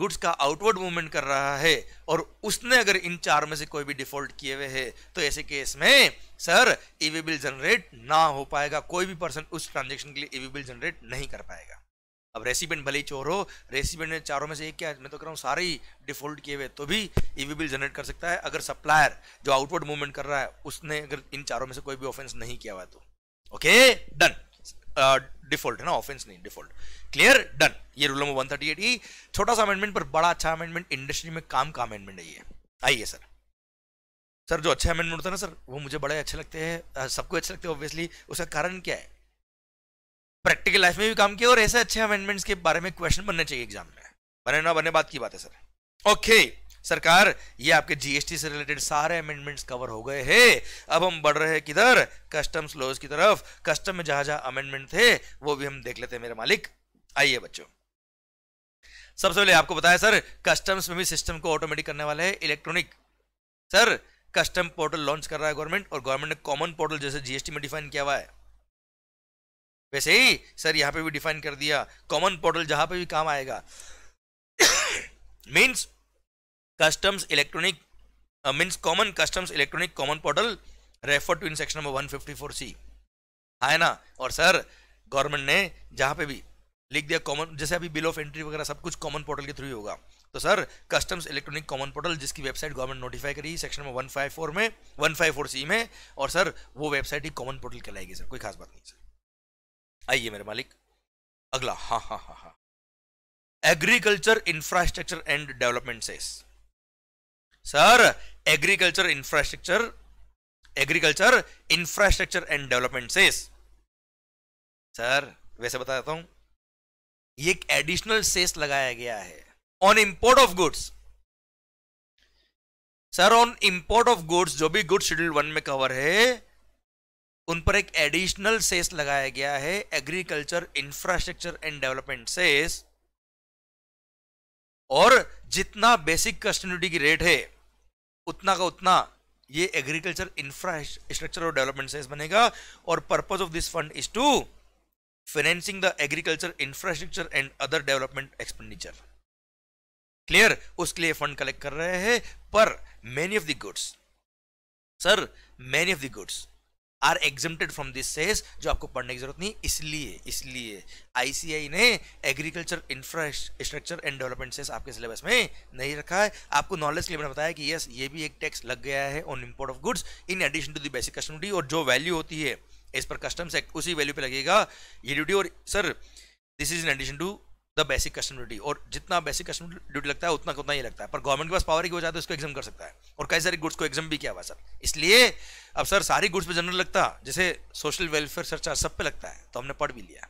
गुड्स का आउटवर्ड मूवमेंट कर रहा है और उसने अगर इन चार में से कोई भी डिफॉल्ट किए हुए है तो ऐसे केस में sir e way e bill generate ना हो पाएगा कोई भी पर्सन उस ट्रांजेक्शन के लिए ईवी e बिल जनरेट नहीं कर पाएगा अब रेसिपेंट भले ही चोर हो रेसिपेंट ने चारों में से एक क्या मैं तो कह रहा हूँ सारे ही डिफॉल्ट किए हुए तो भी ईवी e बिल जनरेट कर सकता है अगर सप्लायर जो आउटवर्ड मूवमेंट कर रहा है उसने अगर इन चारों में से कोई भी ऑफेंस नहीं किया हुआ तो ओके डन डिफॉल्ट uh, है ना ऑफेंस नहीं डिफॉल्ट क्लियर डन ये rule number one thirty eight ये छोटा सा अमेंडमेंट पर बड़ा अच्छा अमेंडमेंट इंडस्ट्री में काम का अमेंडमेंट है ये आइए सर सर जो अच्छे अमेंडमेंट होता है ना सर वो मुझे बड़े अच्छे लगते हैं uh, सबको अच्छे लगते हैं ऑब्वियसली उसका कारण क्या है प्रैक्टिकल लाइफ में भी काम किया और ऐसे अच्छे अमेंडमेंट्स के बारे में क्वेश्चन बनने चाहिए एग्जाम में बने ना बने बात की बात है सर ओके सरकार ये आपके जीएसटी से रिलेटेड सारे अमेंडमेंट्स कवर हो गए हैं अब हम बढ़ रहे हैं किधर कस्टम्स लॉज की तरफ कस्टम में जहां जहां अमेंडमेंट थे वो भी हम देख लेते हैं मेरे मालिक आइए बच्चों सबसे पहले आपको बताया सर कस्टम्स में भी सिस्टम को ऑटोमेटिक करने वाले है electronic sir custom portal launch कर रहा है गवर्नमेंट और गवर्नमेंट ने कॉमन पोर्टल जैसे जीएसटी में डिफाइन किया हुआ है वैसे ही सर यहां पे भी डिफाइन कर दिया कॉमन पोर्टल जहां पे भी काम आएगा means customs electronic uh, means common customs electronic common portal refer to in section number 154C है ना और सर गवर्नमेंट ने जहाँ पे भी लिख दिया कॉमन जैसे अभी बिल ऑफ एंट्री वगैरह सब कुछ कॉमन पोर्टल के थ्रू ही होगा तो sir customs electronic common portal जिसकी वेबसाइट गवर्नमेंट नोटिफाई करी सेक्शन नंबर 154 में 154 सी में और सर वो वेबसाइट ही कॉमन पोर्टल कहलाएगी सर कोई खास बात नहीं सर आइए मेरे मालिक अगला हाँ हाँ हाँ हाँ agriculture infrastructure and development cess sir agriculture infrastructure agriculture infrastructure and development cess sir वैसे बता देता हूं यह एक एडिशनल सेस लगाया गया है on import of goods sir on import of goods जो भी गुड्स शेड्यूल वन में कवर है उन पर एक एडिशनल सेस लगाया गया है agriculture infrastructure and development cess और जितना बेसिक कस्टम्यूटी की रेट है उतना का उतना ये एग्रीकल्चर इंफ्रास्ट्रक्चर और डेवलपमेंट सेस बनेगा और purpose of this fund is to financing the agriculture infrastructure and other development expenditure clear उसके लिए फंड कलेक्ट कर रहे हैं पर many of the goods sir many of the goods are exempted from this cess जो आपको पढ़ने की जरूरत नहीं इसलिए इसलिए आईसीआई ने agriculture infrastructure and development cess आपके सिलेबस में नहीं रखा है आपको नॉलेज के लिए मैंने बताया कि यस ये भी एक टैक्स लग गया है on import of goods in addition to the basic custom duty और जो वैल्यू होती है इस पर कस्टम्स एक्ट उसी वैल्यू पर लगेगा ये ड्यूटी और sir this is in addition to the basic custom duty और जितना बेसिक कस्टम ड्यूटी लगता है उतना उतना ही लगता है पर गवर्नमेंट के पास पावर की वजह से उसको एग्जाम कर सकता है और कई सारी गुड्स को एग्जाम भी किया हुआ सर इसलिए अब सर सारी गुड्स पे जनरल लगता जैसे सोशल वेलफेयर सरचार्ज सब पे लगता है तो हमने पढ़ भी लिया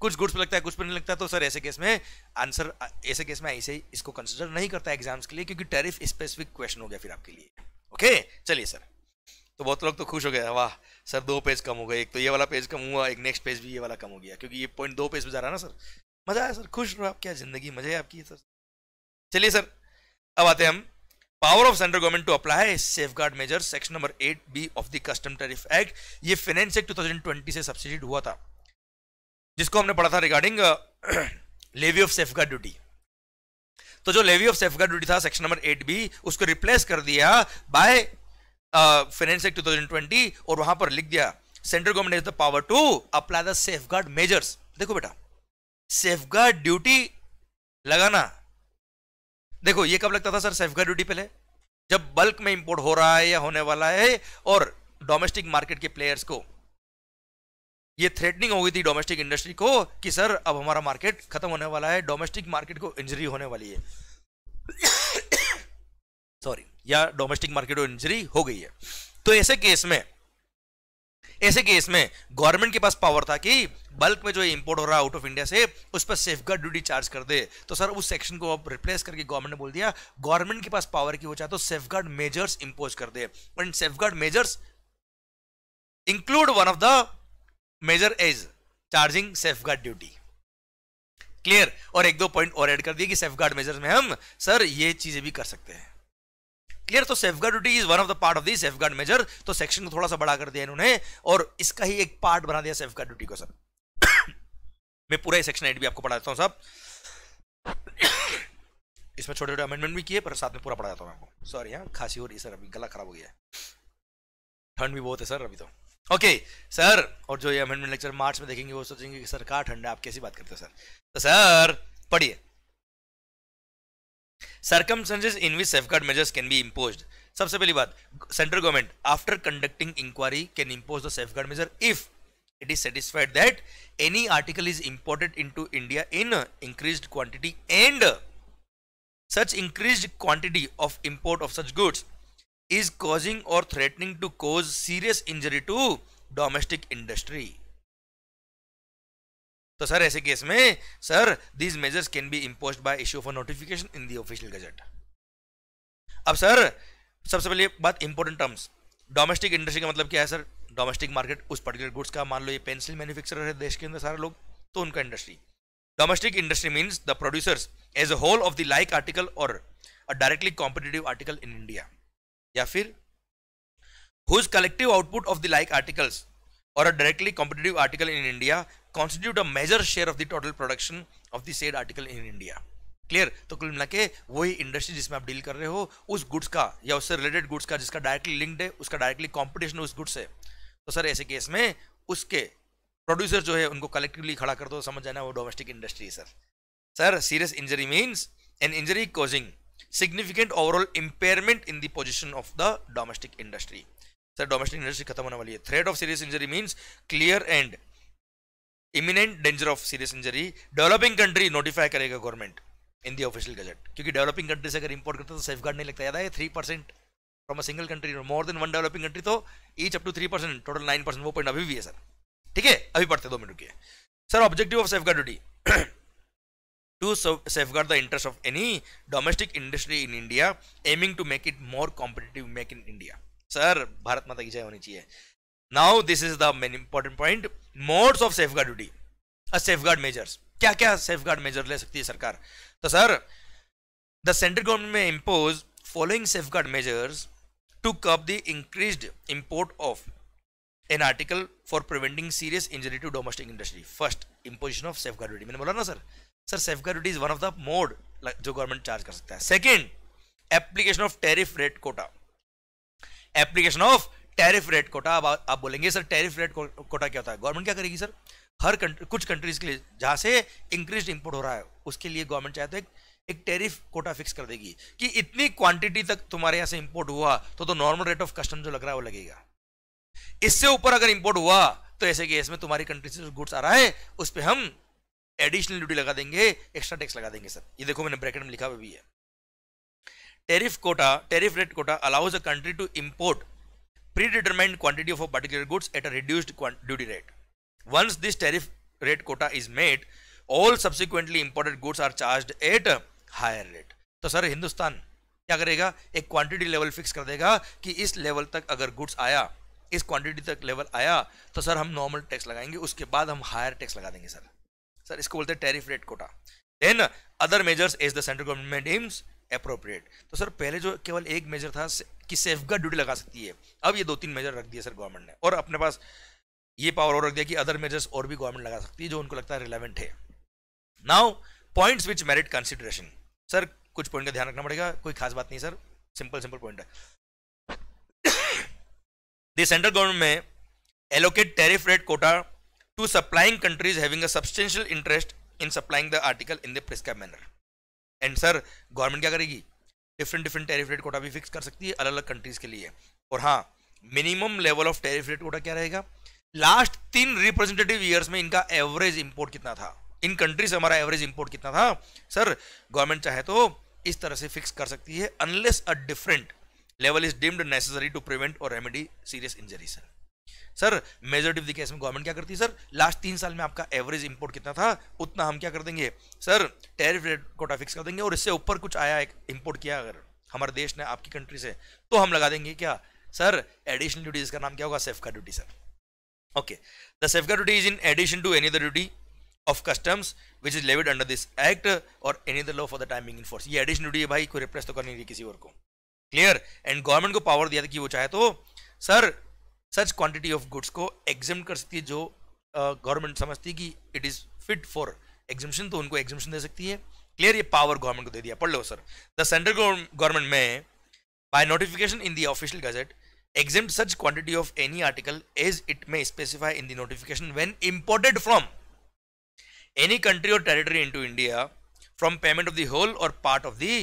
कुछ गुड्स पे लगता है कुछ पे नहीं लगता तो सर ऐसे केस में आंसर ऐसे केस में ऐसे इसको कंसिडर नहीं करता एग्जाम्स के लिए क्योंकि टेरिफ स्पेसिफिक क्वेश्चन हो गया फिर आपके लिए ओके चलिए सर तो बहुत लोग तो खुश हो गए वाह सर दो पेज कम हो गए एक तो ये वाला पेज कम हुआ एक नेक्स्ट पेज भी ये वाला कम हो गया क्योंकि ये पॉइंट दो पेज में जा रहा है ना सर मज़ा आया सर खुश रहो आप क्या ज़िंदगी मज़ा है आपकी सर चलिए सर अब आते हैं हम power of central government to apply safeguard measure section number eight B of the custom tariff act ये फाइनेंस एक्ट टू से सब्सिडीड हुआ था जिसको हमने पढ़ा था regarding levy of safeguard duty तो जो levy of safeguard duty था सेक्शन नंबर एट बी उसको रिप्लेस कर दिया बाय फाइनेंस एक्ट 2020 और वहां पर लिख दिया central government is the power to apply the safeguard measures देखो बेटा सेफगार्ड ड्यूटी लगाना देखो ये कब लगता था सर सेफगार्ड ड्यूटी पहले जब बल्क में इंपोर्ट हो रहा है या होने वाला है और डोमेस्टिक मार्केट के प्लेयर्स को ये थ्रेटनिंग हो गई थी डोमेस्टिक इंडस्ट्री को कि सर अब हमारा मार्केट खत्म होने वाला है डोमेस्टिक मार्केट को इंजरी होने वाली है सॉरी या डोमेस्टिक मार्केट को इंजरी हो गई है तो ऐसे केस में ऐसे केस में गवर्नमेंट के पास पावर था कि बल्क में जो इंपोर्ट हो रहा है आउट ऑफ इंडिया से उस पर सेफ गार्ड ड्यूटी चार्ज कर दे तो सर उस सेक्शन को अब रिप्लेस करके गवर्नमेंट ने बोल दिया गवर्नमेंट के पास पावर की वो चाहे तो सेफ गार्ड मेजर्स इंपोज कर दे but in safeguard measures include one of the measure as charging safeguard duty clear और एक दो पॉइंट और एड कर दिए कि सेफ गार्ड मेजर में हम सर ये चीजें भी कर सकते हैं क्लियर तो safeguard duty is one of the part of the safeguard measure तो सेक्शन को थोड़ा सा बड़ा कर दिया इन्होंने और इसका ही एक पार्ट बना दिया सेफ गार्ड ड्यूटी को सर मैं पूरा ही सेक्शन एट भी आपको पढ़ा देता हूँ साहब इसमें छोटे छोटे अमेंडमेंट भी किए पर साथ में पूरा पढ़ा देता हूँ आपको सॉरी यहाँ खांसी हो रही है सर अभी गला खराब हो गया है ठंड भी बहुत है सर अभी तो ओके okay, सर और जो ये अमेंडमेंट लेक्चर मार्च में देखेंगे वो सोचेंगे कि सर कहा ठंड है आप कैसी बात करते हो सर तो सर पढ़िए circumstances in which safeguard measures can be imposed सबसे पहली बात central government after conducting inquiry can impose the safeguard measure if it is satisfied that any article is imported into India in increased quantity and such increased quantity of import of such goods is causing or threatening to cause serious injury to domestic industry. तो सर ऐसे केस में sir these measures can be impose by issue for notification in the official gazette अब सर सबसे पहले बात इंपॉर्टेंट टर्म्स डोमेस्टिक इंडस्ट्री का मतलब क्या है सर डोमेस्टिक मार्केट उस पर्टिकुलर गुड्स का मान लो ये पेंसिल मैन्युफैक्चरर है देश के अंदर सारे लोग तो उनका industry domestic industry means the producers as a whole of the like article or a directly competitive article in India या फिर whose collective output of the like articles or a directly competitive article in India constitute a major share of the total production of the said article in India. Clear तो कुल मिला के वही इंडस्ट्री जिसमें आप डील कर रहे हो उस गुड्स का या उससे रिलेटेड गुड्स का जिसका डायरेक्टली लिंक्ड है उसका डायरेक्टली कॉम्पिटिशन उस गुड्स है तो सर ऐसे केस में उसके प्रोड्यूसर जो है उनको कलेक्टिवली खड़ा कर दो समझ जाना वो डोमेस्टिक इंडस्ट्री है sir sir serious injury means an injury causing significant overall impairment in the position of the domestic industry sir domestic industry खत्म होने वाली है threat of serious injury means clear and imminent danger of serious injury developing country notify करेगा government in the official gazette क्योंकि डेवलपिंग कंट्री से अगर इंपोर्ट करते तो सेफ गार्ड नहीं लगता याद है three percent from a single country more than one developing country तो each up to three percent total nine percent वो पॉइंट अभी भी है सर ठीक है अभी पढ़ते दो मिनट के sir objective of safeguard duty safeguard the interest of any domestic industry in India aiming to make it more competitive make in India sir Bharat माता की जय होनी चाहिए now this is the main important point modes of safeguard duty safeguard measures क्या क्या सेफ गार्ड मेजर ले सकती है सरकार तो sir the central government may impose following safeguard measures to curb the increase import of an article for preventing serious injury to domestic industry first imposition of safeguard मैंने बोला ना sir sir safeguard duty is one of the mode जो गवर्नमेंट चार्ज कर सकता है second application of tariff rate quota application of tariff rate quota अब आप बोलेंगे सर टैरिफ रेट कोटा क्या होता है गवर्नमेंट क्या करेगी सर हर कंट्री कुछ कंट्रीज के लिए जहाँ से इंक्रीज इम्पोर्ट हो रहा है उसके लिए गवर्नमेंट चाहे तो एक एक टैरिफ कोटा फिक्स कर देगी कि इतनी क्वांटिटी तक तुम्हारे यहाँ से इंपोर्ट हुआ तो तो नॉर्मल रेट ऑफ कस्टम जो लग रहा है वो लगेगा इससे ऊपर अगर इंपोर्ट हुआ तो ऐसे केस में तुम्हारी कंट्री से जो गुड्स आ रहा है उस पर हम एडिशनल ड्यूटी लगा देंगे एक्स्ट्रा टैक्स लगा देंगे सर ये देखो मैंने ब्रैकेट में लिखा हुआ भी है tariff quota tariff rate quota allows a country to import predetermined quantity of a particular goods at a reduced duty rate. Once this tariff rate quota is made, all subsequently imported goods are charged at a higher rate. to sir hindustan kya karega ek quantity level fix kar dega ki is level tak agar goods aaya is quantity tak level aaya to sir hum normal tax lagayenge uske baad hum higher tax laga denge sir sir isko bolte हैं tariff rate quota then other measures is the central government aims appropriate तो सर पहले जो केवल एक मेजर था कि सेफ गार्ड ड्यूटी लगा सकती है अब ये दो तीन मेजर रख दिया सर गवर्नमेंट ने और अपने पास ये पावर और रख दिया कि अदर मेजर्स और भी गवर्नमेंट लगा सकती है जो उनको लगता है रिलेवेंट है now points which merit consideration sir कुछ पॉइंट का ध्यान रखना पड़ेगा कोई खास बात नहीं सर सिंपल सिंपल पॉइंट है the central government may allocate tariff rate quota to supplying countries having a substantial interest in supplying the article in the prescribe manner and sir government क्या करेगी different different tariff rate quota भी फिक्स कर सकती है अलग अलग कंट्रीज़ के लिए और हाँ minimum level of tariff rate quota क्या रहेगा लास्ट तीन रिप्रेजेंटेटिव ईयर्स में इनका एवरेज इंपोर्ट कितना था इन कंट्रीज से हमारा एवरेज इंपोर्ट कितना था सर गवर्नमेंट चाहे तो इस तरह से फिक्स कर सकती है unless a different level is deemed necessary to prevent or remedy serious injury sir sir majority देखिए इसमें गवर्नमेंट क्या करती है सर लास्ट तीन साल में आपका एवरेज इंपोर्ट कितना था उतना हम क्या कर देंगे sir tariff rate quota fix कर देंगे और इससे ऊपर कुछ आया इंपोर्ट किया अगर हमारे देश ने आपकी कंट्री से तो हम लगा देंगे क्या सर एडिशनल ड्यूटी इसका नाम क्या होगा safe duty sir okay the safe duty is in addition to any the duty of customs which is levied under this act or any the law for the timing in ये एडिशनल ड्यूटी है भाई कोई रिप्लेस तो करनी किसी और को क्लियर एंड गवर्नमेंट को पावर दिया था कि वो चाहे तो sir such quantity of goods को एग्जम कर सकती है जो गवर्नमेंट समझती है कि it is fit for exhibition तो उनको एग्जिबिशन दे सकती है क्लियर ये पावर गवर्नमेंट को दे दिया पढ़ लो sir the central government may by notification in the official gazette exempt such quantity of any article as it may specify in the notification when imported from any country or territory in to India from payment of the whole or part of the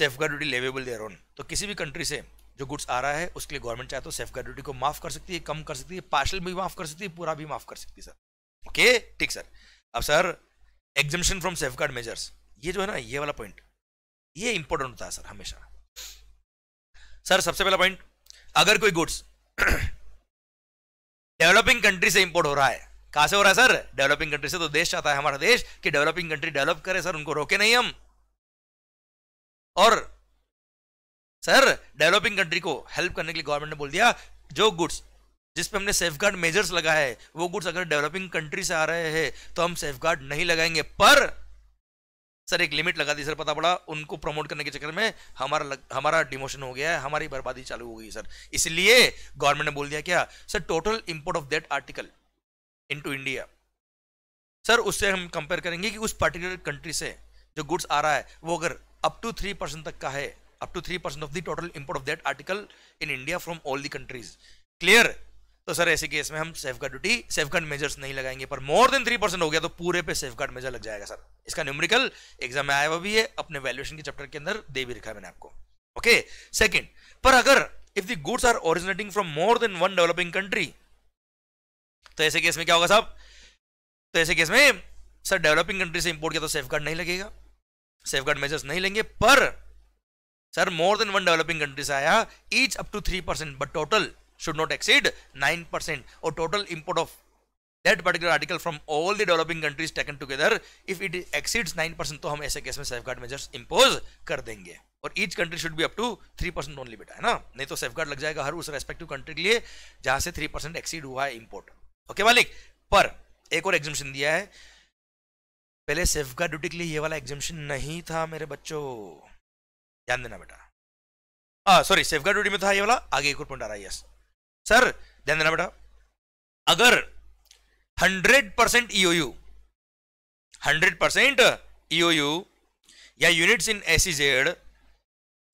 safeguard duty leviable thereon तो किसी भी कंट्री से जो गुड्स आ रहा है उसके लिए गवर्नमेंट चाहे तो सेफ ड्यूटी को माफ कर सकती है कम कर सकती है पार्शल भी माफ कर सकती है पूरा भी माफ कर सकती है सर ओके ठीक सर अब sir exhibition from safe measures ये जो है ना ये वाला पॉइंट ये इंपॉर्टेंट होता है सर हमेशा सर सबसे पहला पॉइंट अगर कोई गुड्स डेवलपिंग कंट्री से इंपोर्ट हो रहा है कहां से हो रहा है सर डेवलपिंग कंट्री से तो देश चाहता है हमारा देश कि डेवलपिंग कंट्री डेवलप करे सर उनको रोके नहीं हम और सर डेवलपिंग कंट्री को हेल्प करने के लिए गवर्नमेंट ने बोल दिया जो गुड्स जिस पे हमने सेफ गार्ड मेजर्स लगाए है वो गुड्स अगर डेवलपिंग कंट्री से आ रहे हैं तो हम सेफ गार्ड नहीं लगाएंगे पर सर एक लिमिट लगा दी सर पता पड़ा उनको प्रमोट करने के चक्कर में हमारा लग, हमारा डिमोशन हो गया है हमारी बर्बादी चालू हो गई सर इसलिए गवर्नमेंट ने बोल दिया क्या sir total import of that article into India sir उससे हम कंपेयर करेंगे कि उस पर्टिकुलर कंट्री से जो गुड्स आ रहा है वो अगर अप टू थ्री परसेंट तक का है up to 3% of the total import of that article in India from all the countries. Clear? तो सर ऐसे केस में हम safeguard duty safeguard measures नहीं लगाएंगे पर मोर देन थ्री परसेंट हो गया तो पूरे पे सेफ गार्ड मेजर लग जाएगा सर इसका न्यूमेरिकल एग्जाम में आया हुआ भी है अपने वैल्यूएशन के चैप्टर के अंदर दे भी रखा है मैंने आपको ओके okay? सेकंड पर अगर if the goods are originating from more than one developing country तो ऐसे केस में क्या होगा साहब तो ऐसे केस में सर डेवलपिंग कंट्री से इंपोर्ट किया तो सेफ गार्ड नहीं लगेगा सेफ गार्ड मेजर्स नहीं लेंगे पर sir more than one developing countries आया each up to three percent but total should not exceed 9% or total import of that particular article from all the developing countries taken together if it exceeds 9% तो हम ऐसे केस में गार्ड मेजर्स इंपोज कर देंगे और each country should be up to three percent only बेटा है ना नहीं तो सेफगार्ड लग जाएगा हर उस रेस्पेक्टिव कंट्री के लिए जहां से थ्री परसेंट एक्सीड हुआ है इंपोर्ट ओके मालिक पर एक और एग्जिबिशन दिया है पहले सेफगार्ड ड्यूटी के लिए ये वाला एग्जिबिशन नहीं था मेरे बच्चों ध्यान देना बेटा सॉरी सेफगार्ड ड्यूटी में था ये वाला आगे एक और पॉइंट आ रहा है यस सर ध्यान देना बेटा अगर hundred percent EOU hundred percent EOU या units in SEZ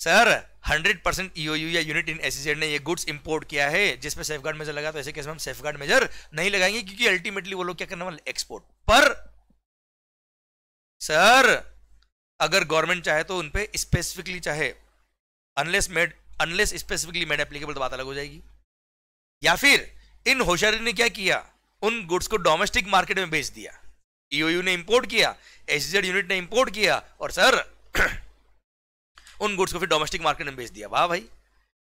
sir 100 percent EOU या यूनिट इन एसोसिएट ने ये गुड्स इंपोर्ट किया है जिसमें सेफ गार्ड मेजर लगा तो ऐसे केस में हम सेफ गार्ड मेजर नहीं लगाएंगे क्योंकि अल्टीमेटली वो लोग क्या करने वाले एक्सपोर्ट पर सर अगर गवर्नमेंट चाहे तो उन पर स्पेसिफिकली चाहे unless made unless specifically made applicable तो बात अलग हो जाएगी या फिर इन होशियारी ने क्या किया उन गुड्स को डोमेस्टिक मार्केट में बेच दिया ईओयू e ने इंपोर्ट किया एसजेड यूनिट ने इंपोर्ट किया और सर उन गुड्स को फिर डोमेस्टिक मार्केट में बेच दिया वाह भाई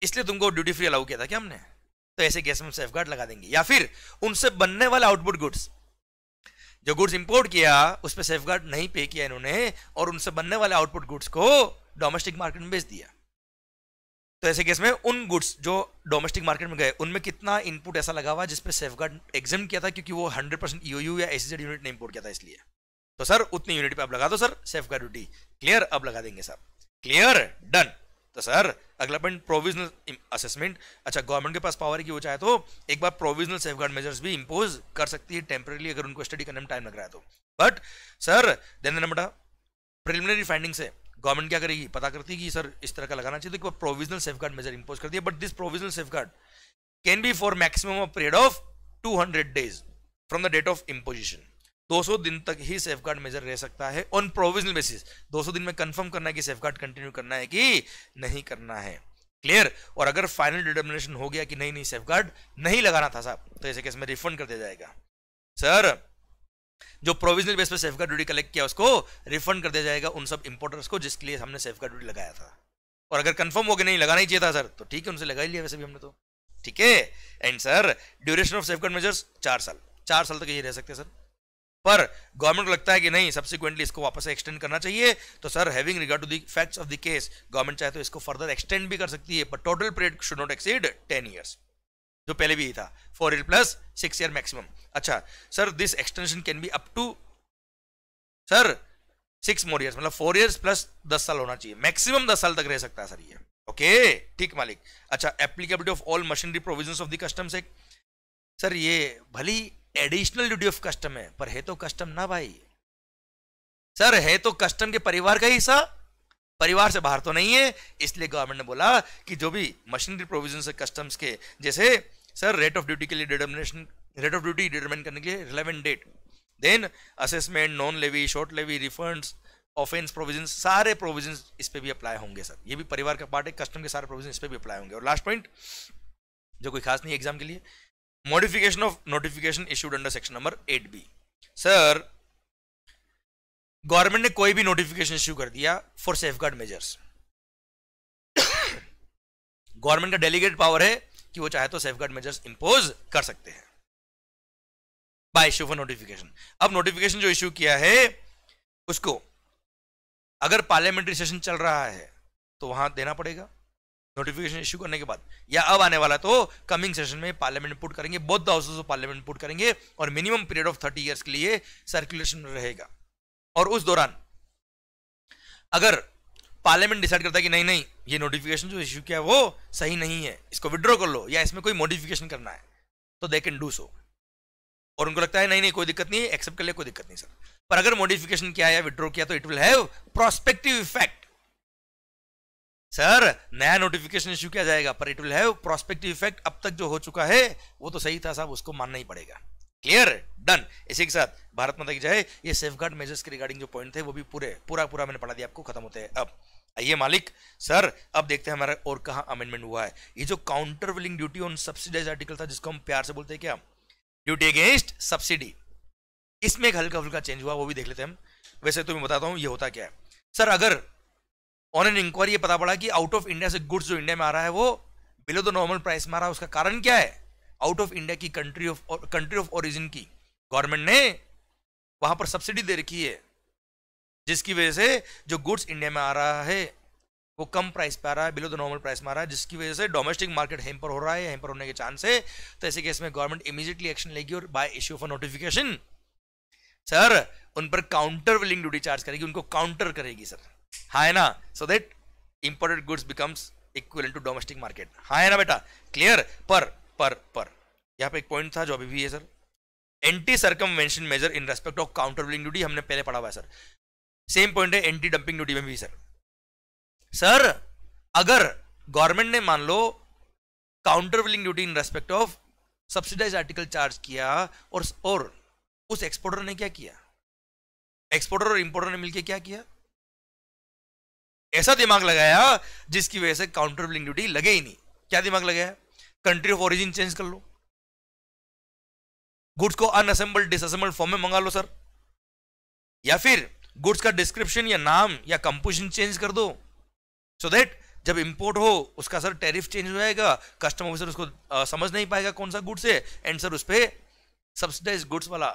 इसलिए तुमको ड्यूटी फ्री अलाउ किया था क्या हमने तो ऐसे गैस में सेफ लगा देंगे या फिर उनसे बनने वाले आउटपुट गुड्स जो गुड्स इंपोर्ट किया उस पर सेफ गार्ड नहीं पे किया इन्होंने और उनसे बनने वाले आउटपुट गुड्स को डोमेस्टिक मार्केट में बेच दिया तो ऐसे केस में उन गुड्स जो डोमेस्टिक मार्केट में गए उनमें कितना इनपुट ऐसा लगा हुआ जिसपे सेफ गार्ड एग्जाम किया था क्योंकि वो 100% परसेंट ईओयू या एस यूनिट ने इंपोर्ट किया था इसलिए तो सर उतनी यूनिट पे आप लगा दो sir safeguard duty clear अब लगा देंगे सर क्लियर डन तो सर अगला पॉइंट प्रोविजनल असेसमेंट अच्छा गवर्नमेंट के पास पावर है कि वो चाहे तो एक बार प्रोविजनल सेफ गार्ड मेजर्स भी इम्पोज कर सकती है टेम्परेली अगर उनको स्टडी करने में टाइम लग रहा है तो बट सर देन बेटा प्रिलिमिनरी फाइंडिंग से गवर्नमेंट क्या करेगी पता करती है कि सर इस तरह का लगाना चाहिए तो provisional safeguard measure impose कर दिया but this provisional safeguard can be for maximum period of hundred days from the date of imposition 200 दिन तक ही सेफ गार्ड मेजर रह सकता है ऑन प्रोविजनल बेसिस 200 दिन में कंफर्म करना है कि सेफ गार्ड कंटिन्यू करना है कि नहीं करना है क्लियर और अगर फाइनल डिटर्मिनेशन हो गया कि नहीं नहीं सेफ गार्ड नहीं लगाना था साहब तो ऐसे केस में रिफंड कर दिया जाएगा सर जो प्रोविजनल बेस पर सेफ गार्ड ड्यूटी कलेक्ट किया उसको रिफंड कर दिया जाएगा उन सब इंपोर्टर्स को जिसके लिए हमने सेफ गार्ड ड्यूटी लगाया था और अगर कंफर्म हो गया नहीं लगाना ही चाहिए था सर तो ठीक है उनसे लगा ही लिया वैसे भी हमने तो ठीक है and sir duration of safeguard measures चार साल चार साल तक तो यही रह सकते हैं सर पर गवर्नमेंट को लगता है कि नहीं सब्सिक्वेंटली इसको वापस एक्सटेंड करना चाहिए तो sir having regard to the facts of the case government चाहे तो इसको फर्दर एक्सटेंड भी कर सकती है but total period should not exceed ten years जो पहले भी था four year plus six year maximum अच्छा sir this extension can be up to sir six more years मतलब फोर ईयर्स प्लस दस साल होना चाहिए मैक्सिमम दस साल तक रह सकता है सर ये ओके ठीक मालिक अच्छा applicability of all machinery provision of the customs act sir ये भली एडिशनल ड्यूटी ऑफ कस्टम है पर है तो कस्टम ना भाई सर है तो कस्टम के परिवार का हिस्सा परिवार से बाहर तो नहीं है इसलिए गवर्नमेंट ने बोला कि जो भी मशीनरी प्रोविजन है कस्टम्स के जैसे सर रेट ऑफ ड्यूटी के लिए determination rate of duty determine करने के लिए relevant date then assessment non levy short levy refund offence provision सारे प्रोविजन इस पर भी अप्लाई होंगे सर ये भी परिवार का पार्ट है कस्टम के सारे प्रोविजन इस पर भी अप्लाई होंगे और लास्ट पॉइंट जो कोई खास नहीं एग्जाम के लिए modification of notification issued under section number 8b sir government ने कोई भी नोटिफिकेशन इश्यू कर दिया for safeguard measures government का डेलीगेट पावर है कि वो चाहे तो सेफ गार्ड मेजर्स इंपोज कर सकते हैं बाय इश्यू फॉर नोटिफिकेशन अब नोटिफिकेशन जो इश्यू किया है उसको अगर पार्लियामेंट्री सेशन चल रहा है तो वहां देना पड़ेगा नोटिफिकेशन इश्यू करने के बाद या अब आने वाला तो कमिंग सेशन में पार्लियामेंट पुट करेंगे both the houses of parliament put करेंगे और minimum period of thirty years के लिए सर्कुलेशन रहेगा और उस दौरान अगर पार्लियामेंट डिसाइड करता है कि नहीं नहीं ये नोटिफिकेशन जो इश्यू किया वो सही नहीं है इसको विड्रॉ कर लो या इसमें कोई मॉडिफिकेशन करना है तो दे कैन डू सो और उनको लगता है नहीं नहीं कोई दिक्कत नहीं है एक्सेप्ट कर ले कोई दिक्कत नहीं सर पर अगर मॉडिफिकेशन किया या विड्रॉ किया तो it will have prospective effect sir नया नोटिफिकेशन इश्यू किया जाएगा पर it will have prospective effect अब तक जो हो चुका है वो तो सही था साहब उसको मानना ही पड़ेगा क्लियर डन इसी के साथ भारत माता की जाए ये सेफ गार्ड मेजर्स के रिगार्डिंग जो पॉइंट थे वो भी पूरे पूरा पूरा मैंने पढ़ा दिया आपको खत्म होते हैं अब आइए मालिक सर अब देखते हैं हमारा और कहा अमेंडमेंट हुआ है ये जो countervailing duty on subsidise article था जिसको हम प्यार से बोलते हैं क्या ड्यूटी अगेंस्ट सब्सिडी इसमें एक हल्का फुल्का चेंज हुआ वो भी देख लेते हैं हम वैसे तुम्हें तो बताता हूँ ये होता क्या है सर अगर ऑन एन इंक्वायरी ये पता पड़ा कि आउट ऑफ इंडिया से गुड्स जो इंडिया में आ रहा है वो बिलो द नॉर्मल प्राइस में आ रहा है उसका कारण क्या है आउट ऑफ इंडिया की country of country of origin की गवर्नमेंट ने वहां पर सब्सिडी दे रखी है जिसकी वजह से जो गुड्स इंडिया में आ रहा है वो कम प्राइस पे आ रहा है बिलो द नॉर्मल प्राइस में आ रहा है जिसकी वजह से डोमेस्टिक मार्केट हेम्पर हो रहा है हेम्पर होने के चांस है तो ऐसे केस में गवर्नमेंट इमीजिएटली एक्शन लेगी और by issue of notification sir उन पर काउंटर विलिंग ड्यूटी चार्ज करेगी उनको काउंटर करेगी सर हाँ ना so that imported goods becomes equal to domestic market हाँ है ना बेटा क्लियर पर पर पर यहाँ पे एक पॉइंट था जो अभी भी है sir anti circumvention measure in respect of countervailing duty हमने पहले पढ़ा हुआ है सर सेम पॉइंट है एंटी डंपिंग ड्यूटी में भी सर सर अगर गवर्नमेंट ने मान लो countervailing duty in respect of subsidise article charge किया और और उस एक्सपोर्टर ने क्या किया एक्सपोर्टर और इंपोर्टर ने मिलकर क्या किया ऐसा दिमाग लगाया जिसकी वजह से काउंटर बिलिंग ड्यूटी लगे ही नहीं क्या दिमाग लगाया कंट्री ऑफ ओरिजिन चेंज कर लो गुड्स को अनअसेंबल्ड डिसअसेंबल्ड फॉर्म में मंगा लो सर या फिर गुड्स का डिस्क्रिप्शन या नाम या कंपोजिशन चेंज कर दो सो so देट जब इंपोर्ट हो उसका सर टैरिफ चेंज हो जाएगा कस्टम ऑफिसर उसको आ, समझ नहीं पाएगा कौन सा गुड्स है एंड सर उस पर सब्सिडाइज गुड्स वाला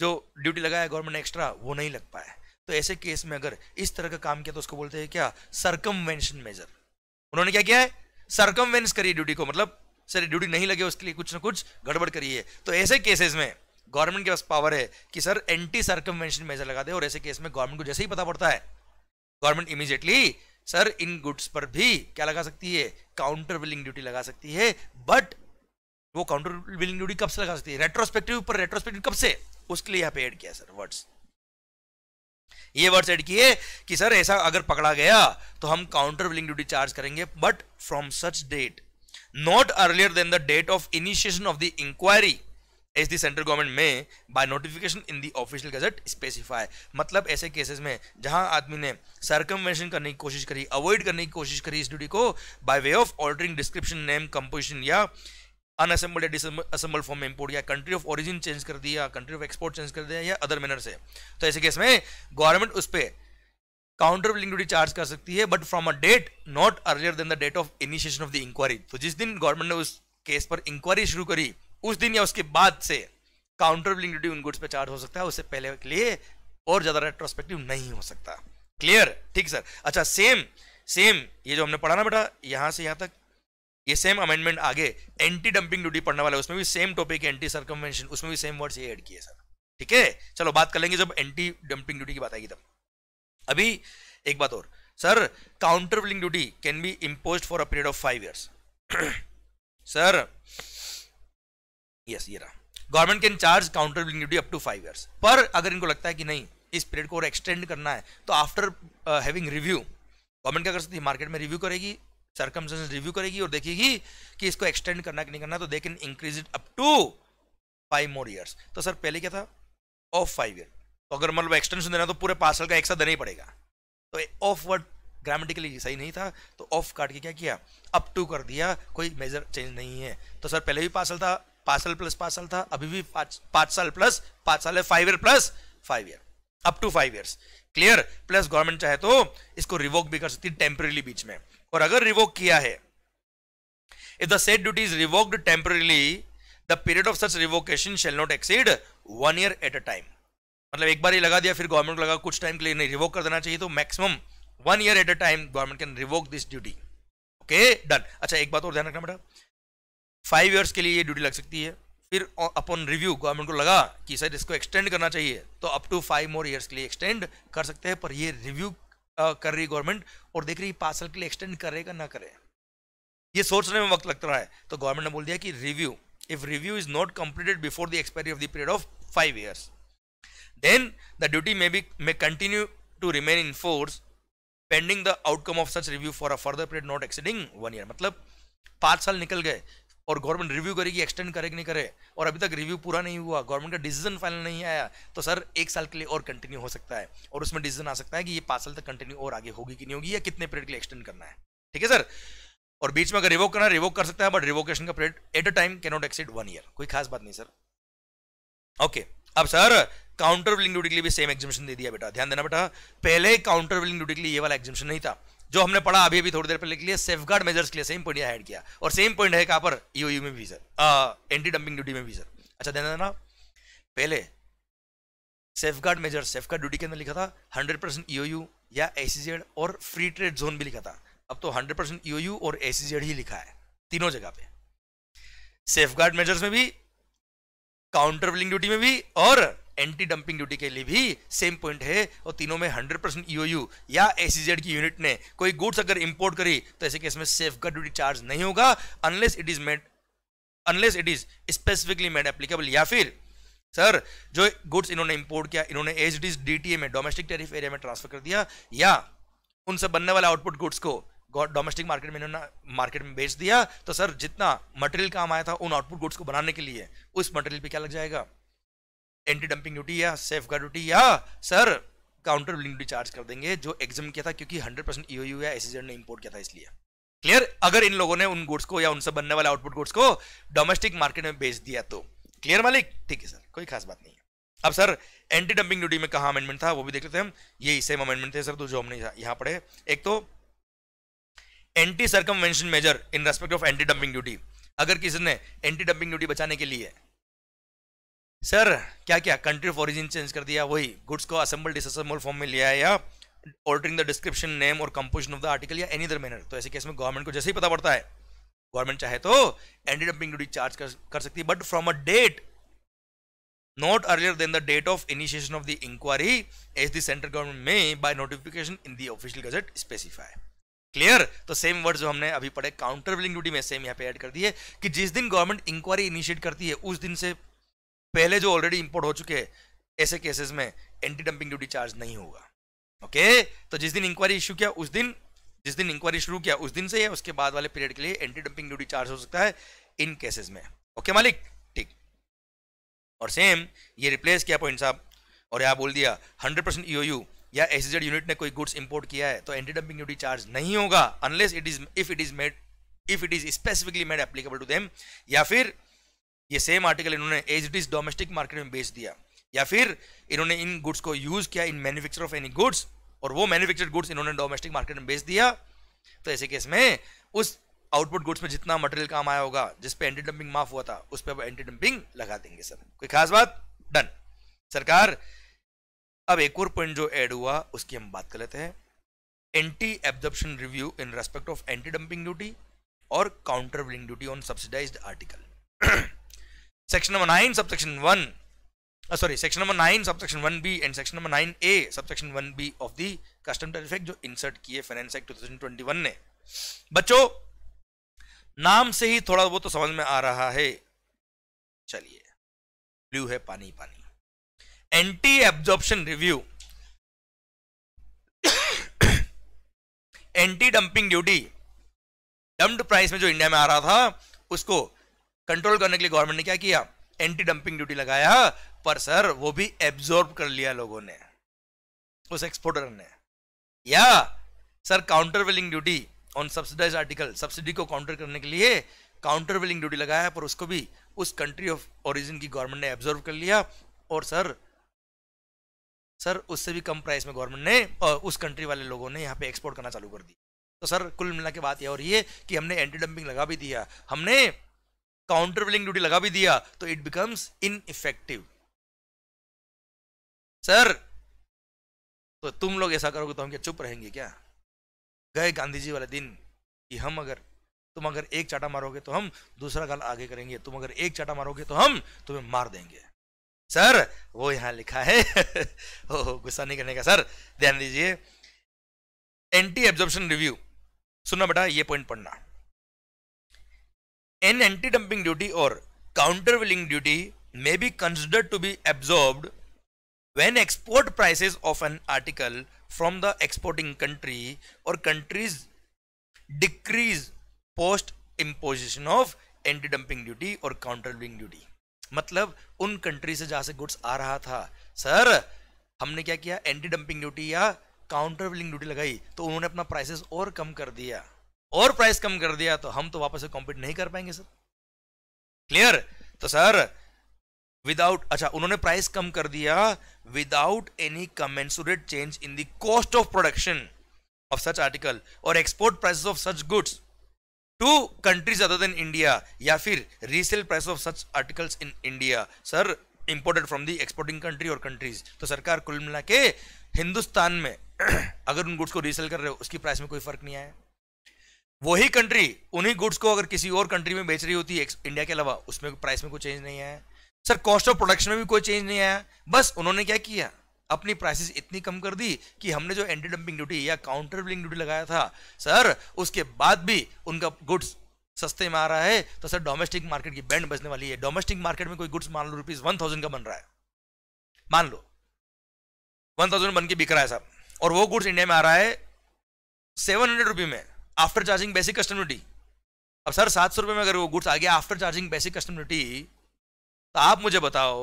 जो ड्यूटी लगाया गवर्नमेंट एक्स्ट्रा वो नहीं लग पाया तो ऐसे केस में अगर इस तरह का काम किया तो उसको बोलते हैं क्या सरकमवेंशन मेजर उन्होंने क्या किया है सरकमवेंस करिए ड्यूटी को मतलब सर ड्यूटी नहीं लगे उसके लिए कुछ ना कुछ गड़बड़ करिए तो ऐसे केसेस में गवर्नमेंट के पास पावर है कि सर एंटी सरकमवेंशन मेजर लगा दे और ऐसे केस में गवर्नमेंट को जैसे ही पता पड़ता है गवर्नमेंट इमीजिएटली सर इन गुड्स पर भी क्या लगा सकती है काउंटर विलिंग ड्यूटी लगा सकती है बट वो काउंटर विलिंग ड्यूटी कब से लगा सकती है रेट्रोस्पेक्टिव पर रेट्रोस्पेक्टिव कब से उसके लिए यहाँ पे एड किया सर वर्ड्स ये वर्ड ऐड किए कि सर ऐसा अगर पकड़ा गया तो हम काउंटर विलिंग ड्यूटी चार्ज करेंगे but from such date not earlier than the date of initiation of the inquiry as the central government may by notification in the official gazette specify मतलब ऐसे केसेस में जहां आदमी ने सरकमवेंशन करने की कोशिश करी अवॉइड करने की कोशिश करी इस ड्यूटी को by way of altering description name composition या अनअसेंबल या डिसअसेंबल फॉर्म में इम्पोर्ट या कंट्री ऑफ ऑरिजिन चेंज कर दिया कंट्री ऑफ एक्सपोर्ट चेंज कर दिया या अदर मैनर से तो ऐसे केस में गवर्नमेंट उस पर काउंटर बिलिंग ड्यूटी चार्ज कर सकती है but from a date not earlier than the date of initiation of the inquiry तो जिस दिन गवर्नमेंट ने उस केस पर इंक्वायरी शुरू करी उस दिन या उसके बाद से काउंटर बिलिंग ड्यूटी उन गुड्स पर चार्ज हो सकता है उससे पहले के लिए और ज़्यादा रेट्रोस्पेक्टिव नहीं हो सकता क्लियर ठीक सर अच्छा सेम सेम ये जो हमने पढ़ा ना बेटा यहां से यहां तक ये सेम अमेंडमेंट आगे एंटी डंपिंग ड्यूटी पढ़ने वाला है उसमें भी सेम टॉपिक एंटी सर्कमवेंशन उसमें भी सेम वर्ड्स ये ऐड किए सर ठीक है चलो बात कर लेंगे जब एंटी डंपिंग ड्यूटी की बात आएगी तब अभी एक बात और sir countervailing duty can be impose for a period of five years sir yes ये रहा government can charge countervailing duty up to five years पर अगर इनको लगता है कि नहीं इस पीरियड को और एक्सटेंड करना है तो आफ्टर हैविंग रिव्यू गवर्नमेंट क्या कर सकती है मार्केट में रिव्यू करेगी सरकमसेंस रिव्यू करेगी और देखेगी कि इसको एक्सटेंड करना कि नहीं करना तो they can increase it up to five more years तो सर पहले क्या था ऑफ फाइव ईयर तो अगर मतलब एक्सटेंशन देना तो पूरे पाँच का एक साथ देना ही पड़ेगा तो ऑफ वर्ड ग्रामेटिकली सही नहीं था तो ऑफ काट के क्या किया अप टू कर दिया कोई मेजर चेंज नहीं है तो सर पहले भी पाँच था पाँच साल प्लस पाँच साल था अभी भी पाँच साल प्लस पाँच साल है five year plus five year up to five years clear plus government चाहे तो इसको रिवोक भी कर सकती है टेम्परेली बीच में और अगर रिवोक किया है if the said duty is revoked temporarily the period of such revocation shall not exceed one year at a time मतलब एक बार ही लगा दिया फिर गवर्नमेंट को लगा कुछ टाइम के लिए नहीं रिवोक कर देना चाहिए तो maximum one year at a time government can revoke this duty okay done अच्छा एक बात और ध्यान रखना बेटा फाइव ईयर्स के लिए ये ड्यूटी लग सकती है फिर अपॉन रिव्यू गवर्नमेंट को लगा कि सर इसको एक्सटेंड करना चाहिए तो up to five more years के लिए एक्सटेंड कर सकते हैं पर ये रिव्यू कर रही गवर्नमेंट और देख रही पार्सल के लिए एक्सटेंड करेगा ना करे ये सोचने में वक्त लग रहा है तो गवर्नमेंट ने बोल दिया कि review if review is not completed before the expiry of the period of five years then the duty may be may continue to remain in force pending the outcome of such review for a further period not exceeding one year मतलब पाँच साल निकल गए और गवर्नमेंट रिव्यू करेगी एक्सटेंड करे नहीं करे और अभी तक रिव्यू पूरा नहीं हुआ गवर्नमेंट का डिसीजन फाइनल नहीं आया तो सर एक साल के लिए और कंटिन्यू हो सकता है और उसमें डिसीजन आ सकता है कि ये पांच साल तक कंटिन्यू और आगे होगी कि नहीं होगी या कितने पीरियड के लिए एक्सटेंड करना है ठीक है सर और बीच में अगर रिवोक करना रिवोक कर सकता है बट रिवोकेशन का period at a time cannot exceed one year कोई खास बात नहीं सर ओके अब सर काउंटर विलिंग ड्यूटी के लिए भी सेम एग्जामेशन दे दिया बेटा ध्यान देना बेटा पहले काउंटर विलिंग ड्यूटी के लिए ये वाला एग्जामेशन नहीं था जो हमने पढ़ा अभी अभी थोड़ी देर पहले के लिए गार्ड मेजर्स के लिए सेम पॉइंट ऐड किया और सेम पॉइंट है कहां पर ईओयू e में भी सर एंटी डंपिंग ड्यूटी में भी सर अच्छा ध्यान देना पहले गार्ड मेजर गार्ड ड्यूटी के अंदर लिखा था हंड्रेड परसेंट ईओयू या एसीजेड और फ्री ट्रेड जोन भी लिखा था अब तो हंड्रेड परसेंट ईओयू और एसीजेड ही लिखा है तीनों जगह पे सेफ गार्ड मेजर्स में भी काउंटर विलिंग ड्यूटी में भी और एंटी डंपिंग ड्यूटी के लिए भी सेम पॉइंट है और तीनों में हंड्रेड परसेंट ईओयू या एसीजेड की यूनिट ने कोई गुड्स अगर इंपोर्ट करी तो ऐसे केस में सेफ गार्ड ड्यूटी चार्ज नहीं होगा unless it is made unless it is specifically made applicable या फिर सर जो गुड्स इन्होंने इंपोर्ट किया इन्होंने एच डी में डोमेस्टिक टेरिफ एरिया में ट्रांसफर कर दिया या उनसे बनने वाले आउटपुट गुड्स को डोमेस्टिक मार्केट में इन्होंने मार्केट में बेच दिया तो सर जितना मटेरियल काम आया था उन आउटपुट गुड्स को बनाने के लिए उस मटेरियल पे क्या लग जाएगा एंटी डंपिंग ड्यूटी या सेफ गार्ड ड्यूटी या sir countervailing duty charge कर देंगे जो एग्जाम किया था क्योंकि 100 परसेंट ईओयू या एस e ने इंपोर्ट किया था इसलिए क्लियर अगर इन लोगों ने उन गुड्स को या उनसे बनने वाले आउटपुट गुड्स को डोमेस्टिक मार्केट में बेच दिया तो क्लियर मालिक ठीक है सर कोई खास बात नहीं है अब सर एंटी डंपिंग ड्यूटी में कहा अमेंडमेंट था वो भी देख लेते हैं हम यही सेम अमेंडमेंट थे सर तो जो हमने यहाँ पढ़े एक तो anti circumvention measure in respect of anti dumping duty अगर किसी ने एंटी डंपिंग ड्यूटी बचाने के लिए सर क्या क्या कंट्री ऑफ ओरिजिन चेंज कर दिया वही गुड्स को असेंबल डिसअसेंबल फॉर्म में लिया है या ऑल्टरिंग द डिस्क्रिप्शन नेम और composition of the article or any other manner तो ऐसे केस में गवर्नमेंट को जैसे ही पता पड़ता है गवर्नमेंट चाहे तो एंटी डंपिंग ड्यूटी चार्ज कर, कर सकती है but from a date not earlier than the date of initiation of the inquiry as the central government may by notification in the official gazette specify clear तो सेम वर्ड जो हमने अभी पढ़े काउंटर विलिंग ड्यूटी में सेम यहाँ पे ऐड कर दिए कि जिस दिन गवर्नमेंट इंक्वायरी इनिशिएट करती है उस दिन से पहले जो ऑलरेडी इंपोर्ट हो चुके ऐसे केसेस में एंटी डंपिंग ड्यूटी चार्ज नहीं होगा ओके तो जिस दिन इंक्वायरी इश्यू किया उस दिन जिस दिन इंक्वायरी शुरू किया उस दिन से या उसके बाद वाले पीरियड के लिए एंटी डंपिंग ड्यूटी चार्ज हो सकता है इन केसेस में ओके मालिक ठीक और सेम ये रिप्लेस किया पॉइंट साहब और यहाँ बोल दिया हंड्रेड परसेंट ई या एस यूनिट ने कोई गुड्स इंपोर्ट किया है तो एंटी डंपिंग ड्यूटी चार्ज नहीं होगा unless it is if it is made if it is specifically made applicable to them या फिर ये सेम आर्टिकल इन्होंने as it is domestic market में बेच दिया या फिर इन्होंने इन गुड्स को यूज किया in manufacture of any goods और वो मैन्युफैक्चर्ड गुड्स इन्होंने डोमेस्टिक मार्केट में बेच दिया तो ऐसे केस में उस आउटपुट गुड्स में जितना मटेरियल काम आया होगा जिस पे एंटी डंपिंग माफ हुआ था उस पर एंटी डंपिंग लगा देंगे सर कोई खास बात डन सरकार अब एक और पॉइंट जो ऐड हुआ उसकी हम बात कर लेते हैं anti absorption review in respect of anti dumping duty और countervailing duty on subsidised article section number 9 subsection 1 uh, sorry section number 9 subsection 1b and section number 9a subsection 1b of the custom tariff act जो insert किए finance act 2021 ने बच्चों नाम से ही थोड़ा वो तो समझ में आ रहा है चलिए ब्लू है पानी पानी anti absorption review anti dumping duty dumped price में जो इंडिया में आ रहा था उसको कंट्रोल करने के लिए गवर्नमेंट ने क्या किया एंटी डंपिंग ड्यूटी लगाया पर सर वो भी एब्जॉर्ब कर लिया लोगों ने उस एक्सपोर्टर ने या sir countervailing duty on subsidise article subsidy को काउंटर करने के लिए काउंटर वेलिंग ड्यूटी लगाया पर उसको भी उस कंट्री ऑफ ओरिजिन की गवर्नमेंट ने एब्जॉर्व कर लिया और सर सर उससे भी कम प्राइस में गवर्नमेंट ने और उस कंट्री वाले लोगों ने यहाँ पे एक्सपोर्ट करना चालू कर दिया तो सर कुल मिला के बात यह हो रही है कि हमने एंटी डंपिंग लगा भी दिया हमने काउंटर बिलिंग ड्यूटी लगा भी दिया तो it becomes ineffective sir तो तुम लोग ऐसा करोगे तो हम क्या चुप रहेंगे क्या गए गांधी जी वाले दिन कि हम अगर तुम अगर एक चाटा मारोगे तो हम दूसरा गाल आगे करेंगे तुम अगर एक चाटा मारोगे तो हम तुम्हें मार देंगे सर वो यहां लिखा है गुस्सा नहीं करने का सर ध्यान दीजिए एंटी एब्जॉर्प्शन रिव्यू सुनना बेटा ये पॉइंट पढ़ना एन एंटी डंपिंग ड्यूटी और countervailing duty may be considered to be absorbed when export prices of an article from the exporting country और countries decrease post imposition of anti dumping duty और काउंटर विलिंग ड्यूटी मतलब उन कंट्री से जहां से गुड्स आ रहा था सर हमने क्या किया एंटी डंपिंग ड्यूटी या काउंटर विलिंग ड्यूटी लगाई तो उन्होंने अपना प्राइसेस और कम कर दिया और प्राइस कम कर दिया तो हम तो वापस से कॉम्पीट नहीं कर पाएंगे सर क्लियर तो सर विदाउट अच्छा उन्होंने प्राइस कम कर दिया without any commensurate change in the cost of production of such article और export price of such goods to countries other than India या फिर resale price of such articles in India sir imported from the exporting country और कंट्रीज तो सरकार कुल मिला के हिंदुस्तान में अगर उन गुड्स को रीसेल कर रहे हो उसकी प्राइस में कोई फर्क नहीं आया वही कंट्री उन्हीं गुड्स को अगर किसी और कंट्री में बेच रही होती है इंडिया के अलावा उसमें प्राइस में कोई चेंज नहीं आया सर कॉस्ट ऑफ प्रोडक्शन में भी कोई चेंज नहीं आया बस उन्होंने क्या किया अपनी प्राइसेस इतनी कम कर दी कि हमने जो एंटी डंपिंग ड्यूटी या काउंटर बिलिंग ड्यूटी लगाया था सर उसके बाद भी उनका गुड्स सस्ते में आ रहा है तो सर डोमेस्टिक मार्केट की बैंड बजने वाली है डोमेस्टिक मार्केट में कोई गुड्स मान लो रुपीज वन थाउजेंड का बन रहा है मान लो वन थाउजेंड बन के बिक रहा है सर और वो गुड्स इंडिया में आ रहा है सेवन हंड्रेड रुपी में after charging basic custom duty अब सर सात सौ रुपये में अगर वो गुड्स आ गया after charging basic custom duty तो आप मुझे बताओ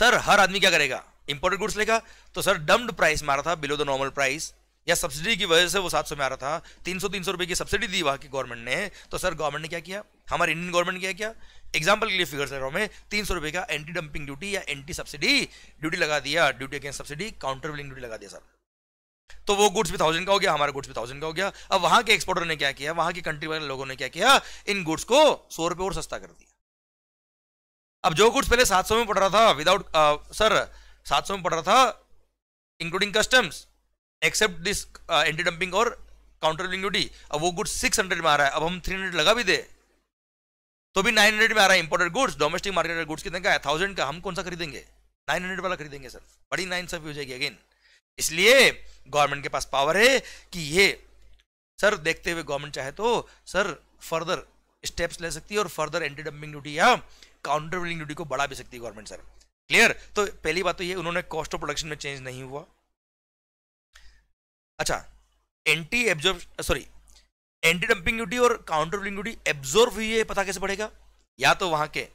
सर हर आदमी क्या करेगा इंपोर्टेड गुड्स लेगा तो सर डम्ड प्राइस मारा था बिलो द नॉर्मल प्राइस या सब्सिडी की वजह से वो सात सौ में आ रहा था तीन सौ तीन सौ रुपये की सब्सिडी दी वहाँ की गवर्नमेंट ने तो सर गवर्नमेंट ने क्या किया हमारे इंडियन गवर्नमेंट ने क्या किया एग्जाम्पल के लिए फिगर सर रहा तीन सौ रुपये का एंटी डंपिंग ड्यूटी या एंटी सब्सिडी ड्यूटी लगा दिया duty against subsidy countervailing duty लगा दिया सर तो वो गुड्स भी थाउजेंड का हो गया हमारा गुड्स भी थाउजेंड का हो गया अब वहां के एक्सपोर्टर ने क्या किया वहां की कंट्री वाले लोगों ने क्या किया इन गुड्स को सौ रुपए और सस्ता कर दिया अब जो गुड्स पहले सात सौ में पड़ रहा था विदाउट सर uh, सात सौ में पड़ रहा था including customs except this anti dumping और काउंटर ड्यूटी अब वो गुड्स सिक्स हंड्रेड में आ रहा है अब हम थ्री हंड्रेड लगा भी दे तो भी नाइन हंड्रेड में आ रहा है imported goods domestic market goods कितने का है थाउजेंड का हम कौन सा खरीदेंगे नाइन हंड्रेड वाला खरीदेंगे सर बड़ी नाइन सब हो जाएगी अगेन इसलिए गवर्नमेंट के पास पावर है कि ये सर देखते हुए गवर्नमेंट चाहे तो सर फर्दर स्टेप्स ले सकती है और फर्दर एंटी डंपिंग ड्यूटी या काउंटर बिलिंग ड्यूटी को बढ़ा भी सकती है गवर्नमेंट सर क्लियर तो पहली बात तो ये उन्होंने कॉस्ट ऑफ प्रोडक्शन में चेंज नहीं हुआ अच्छा anti absorb sorry anti dumping duty और काउंटर बिलिंग ड्यूटी एब्जॉर्ब हुई है पता कैसे पड़ेगा या तो वहां के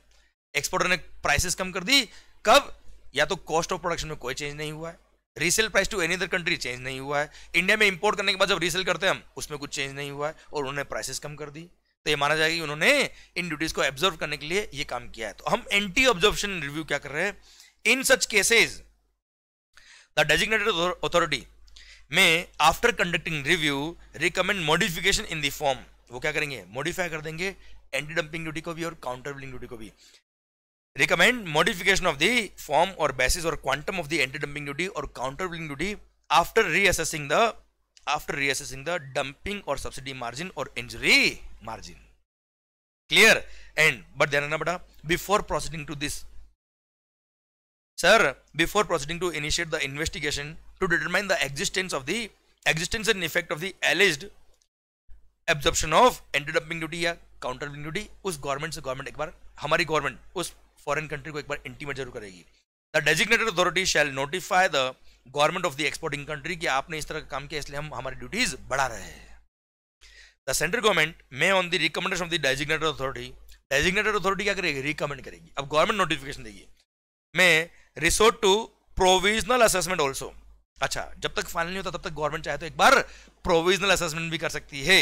एक्सपोर्टर ने प्राइसेस कम कर दी कब या तो कॉस्ट ऑफ प्रोडक्शन में कोई चेंज नहीं हुआ है resale price to any other country change नहीं हुआ है इंडिया में इंपोर्ट करने के बाद जब रीसेल करते हैं हम उसमें कुछ चेंज नहीं हुआ है और उन्होंने प्राइसेस कम कर दी तो ये माना जाएगा कि उन्होंने इन ड्यूटीज को एब्जॉर्व करने के लिए ये काम किया है तो हम एंटी ऑब्जर्वेशन रिव्यू क्या कर रहे हैं in such cases the designated authority may after conducting review recommend modification in the form वो क्या करेंगे मॉडिफाई कर देंगे एंटी डंपिंग ड्यूटी को भी और काउंटर बिलिंग ड्यूटी को भी recommend modification of the form or basis or quantum of the anti-dumping duty or countervailing duty after reassessing the after reassessing the dumping or subsidy margin or injury margin clear and but then beta before proceeding to this sir before proceeding to initiate the investigation to determine the existence of the existence and effect of the alleged absorption of anti-dumping duty या काउंटर ड्यूटी उस गवर्नमेंट से गवर्नमेंट एक बार हमारी गवर्नमेंट उस फॉरन कंट्री को एक बार इंटीमेट जरूर करेगी the designated authority shall notify the government of the exporting country कि आपने इस तरह का काम किया इसलिए हम हमारी ड्यूटीज बढ़ा रहे हैं the central government may on the recommendation of the designated authority designated authority क्या करेगी रिकमेंड करेगी अब गवर्नमेंट नोटिफिकेशन देगी may resort to provisional assessment also अच्छा जब तक फाइनल नहीं होता तब तक गवर्नमेंट चाहे तो एक बार प्रोविजनल असेसमेंट भी कर सकती है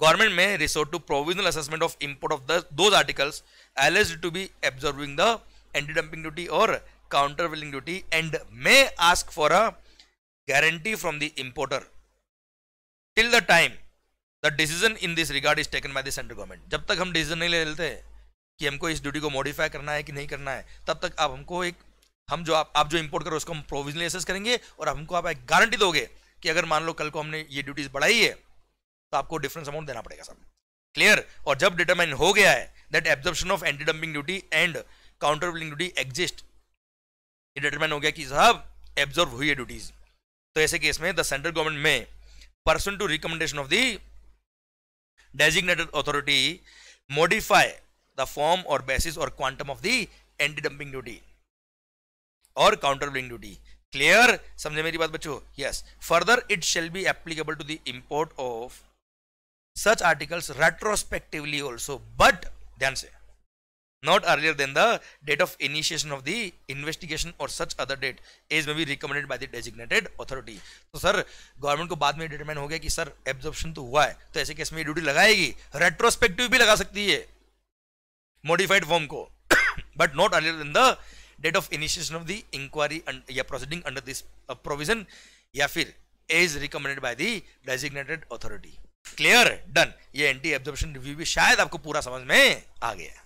government may resort to provisional assessment of import of those articles alleged to be absorbing the anti dumping duty और countervailing duty and may ask for a guarantee from the importer till the time the decision in this regard is taken by the central government जब तक हम डिसीजन नहीं ले लेते कि हमको इस ड्यूटी को मॉडिफाई करना है कि नहीं करना है तब तक आप हमको एक हम जो आप आप जो इम्पोर्ट करो उसको हम प्रोविजनली assess करेंगे और हमको आप एक गारंटी दोगे कि अगर मान लो कल को हमने ये ड्यूटीज बढ़ाई है तो आपको डिफरेंस अमाउंट देना पड़ेगा सब क्लियर और जब डिटरमाइन हो गया है that absorption of anti dumping duty and countervailing duty exist ये डिटरमाइन हो गया कि साहब एब्जॉर्व हुई है ड्यूटीज तो ऐसे केस में the central government may pursuant to recommendation of the designated authority modify the form और बेसिस और quantum of the anti dumping duty और काउंटर बिलिंग ड्यूटी क्लियर समझे मेरी बात बच्चों? Yes further it shall be applicable to the import of such articles retrospectively also but dhyan se not earlier than the date of initiation of the investigation or such other date is may be recommended by the designated authority तो सर गवर्नमेंट को बाद में डिटरमाइन हो गया कि सर एब्जॉर्प्शन तो हुआ है तो ऐसे केस में ड्यूटी लगाएगी रेट्रोस्पेक्टिव भी लगा सकती है मॉडिफाइड फॉर्म को but not earlier than the date of initiation of the inquiry या प्रोसीडिंग अंडर दिस प्रोविजन या फिर as recommended by the designated authority clear done ये एंटी एब्जॉर्प्शन रिव्यू भी शायद आपको पूरा समझ में आ गया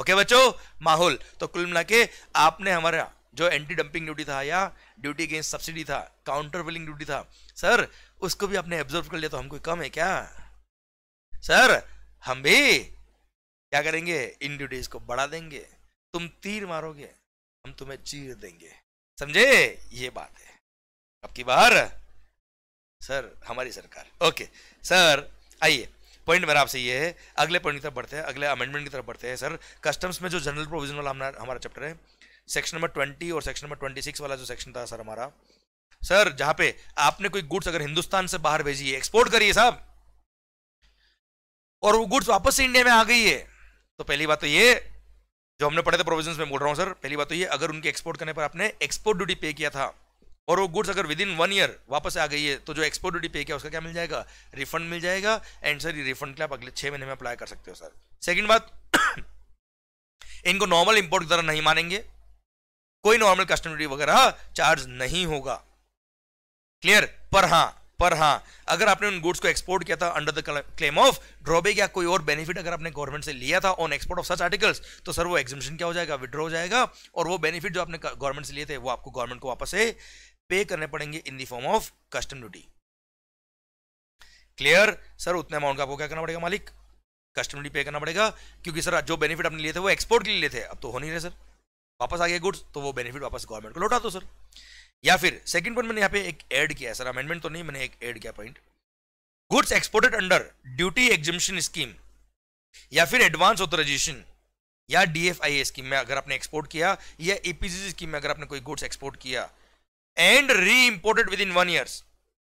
ओके बच्चों माहौल तो कुल मिला के आपने हमारा जो एंटी डंपिंग ड्यूटी था या ड्यूटी अगेंस्ट सब्सिडी था काउंटर विलिंग ड्यूटी था सर उसको भी आपने एब्जॉर्व कर लिया तो हमको कम है क्या सर हम भी क्या करेंगे इन ड्यूटीज को बढ़ा देंगे तुम तीर मारोगे हम तुम्हें चीर देंगे समझे ये बात है आपकी बार सर हमारी सरकार ओके सर आइए पॉइंट मेरा आपसे ये है अगले पॉइंट की तरफ बढ़ते हैं अगले अमेंडमेंट की तरफ बढ़ते हैं सर कस्टम्स में जो जनरल प्रोविजन वाला हमारा चैप्टर है सेक्शन नंबर ट्वेंटी और सेक्शन नंबर ट्वेंटी सिक्स वाला जो सेक्शन था सर हमारा सर जहां पे आपने कोई गुड्स अगर हिंदुस्तान से बाहर भेजी है एक्सपोर्ट करिए साहब और वो गुड्स वापस से इंडिया में आ गई है तो पहली बात तो ये जो हमने पढ़े थे प्रोविजन में बोल रहा हूँ सर पहली बात तो ये अगर उनके एक्सपोर्ट करने पर आपने एक्सपोर्ट ड्यूटी पे किया था और वो गुड्स अगर विद इन वन ईयर वापस आ गई है तो जो एक्सपोर्ट ड्यूटी पे किया उसका क्या मिल जाएगा रिफंड मिल जाएगा एंड सर ये रिफंड के आप अगले छह महीने में अप्लाई कर सकते हो सर सेकंड बात इनको नॉर्मल इम्पोर्ट की तरह नहीं मानेंगे कोई नॉर्मल कस्टम ड्यूटी वगैरह चार्ज नहीं होगा क्लियर पर हाँ पर हाँ अगर आपने उन गुड्स को एक्सपोर्ट किया था under the claim of drawback या कोई और बेनिफिट अगर आपने गवर्नमेंट से लिया था on export of such articles तो सर वो एग्जिबिशन क्या हो जाएगा विड्रॉ हो जाएगा और वो बेनिफिट जो आपने गवर्नमेंट से लिए थे वो आपको गवर्नमेंट को वापस से पे करने पड़ेंगे in the form of custom duty clear sir उतने अमाउंट का आपको क्या करना पड़ेगा मालिक कस्टम ड्यूटी पे करना पड़ेगा क्योंकि सर जो बेनिफिट आपने लिए थे वो एक्सपोर्ट के लिए थे अब तो हो नहीं रहे सर वापस आ गए गुड्स तो वो बेनिफिट वापस गवर्नमेंट को लौटा दो सर या फिर सेकंड पॉइंट मैंने यहाँ पे एक ऐड किया है सर अमेंडमेंट तो नहीं मैंने एक ऐड किया point goods exported under duty exemption scheme या फिर एडवांस ऑथोराइजेशन या डी स्कीम में अगर आपने एक्सपोर्ट किया या ईपीजी e स्कीम में अगर आपने कोई गुड्स एक्सपोर्ट किया and re and within one one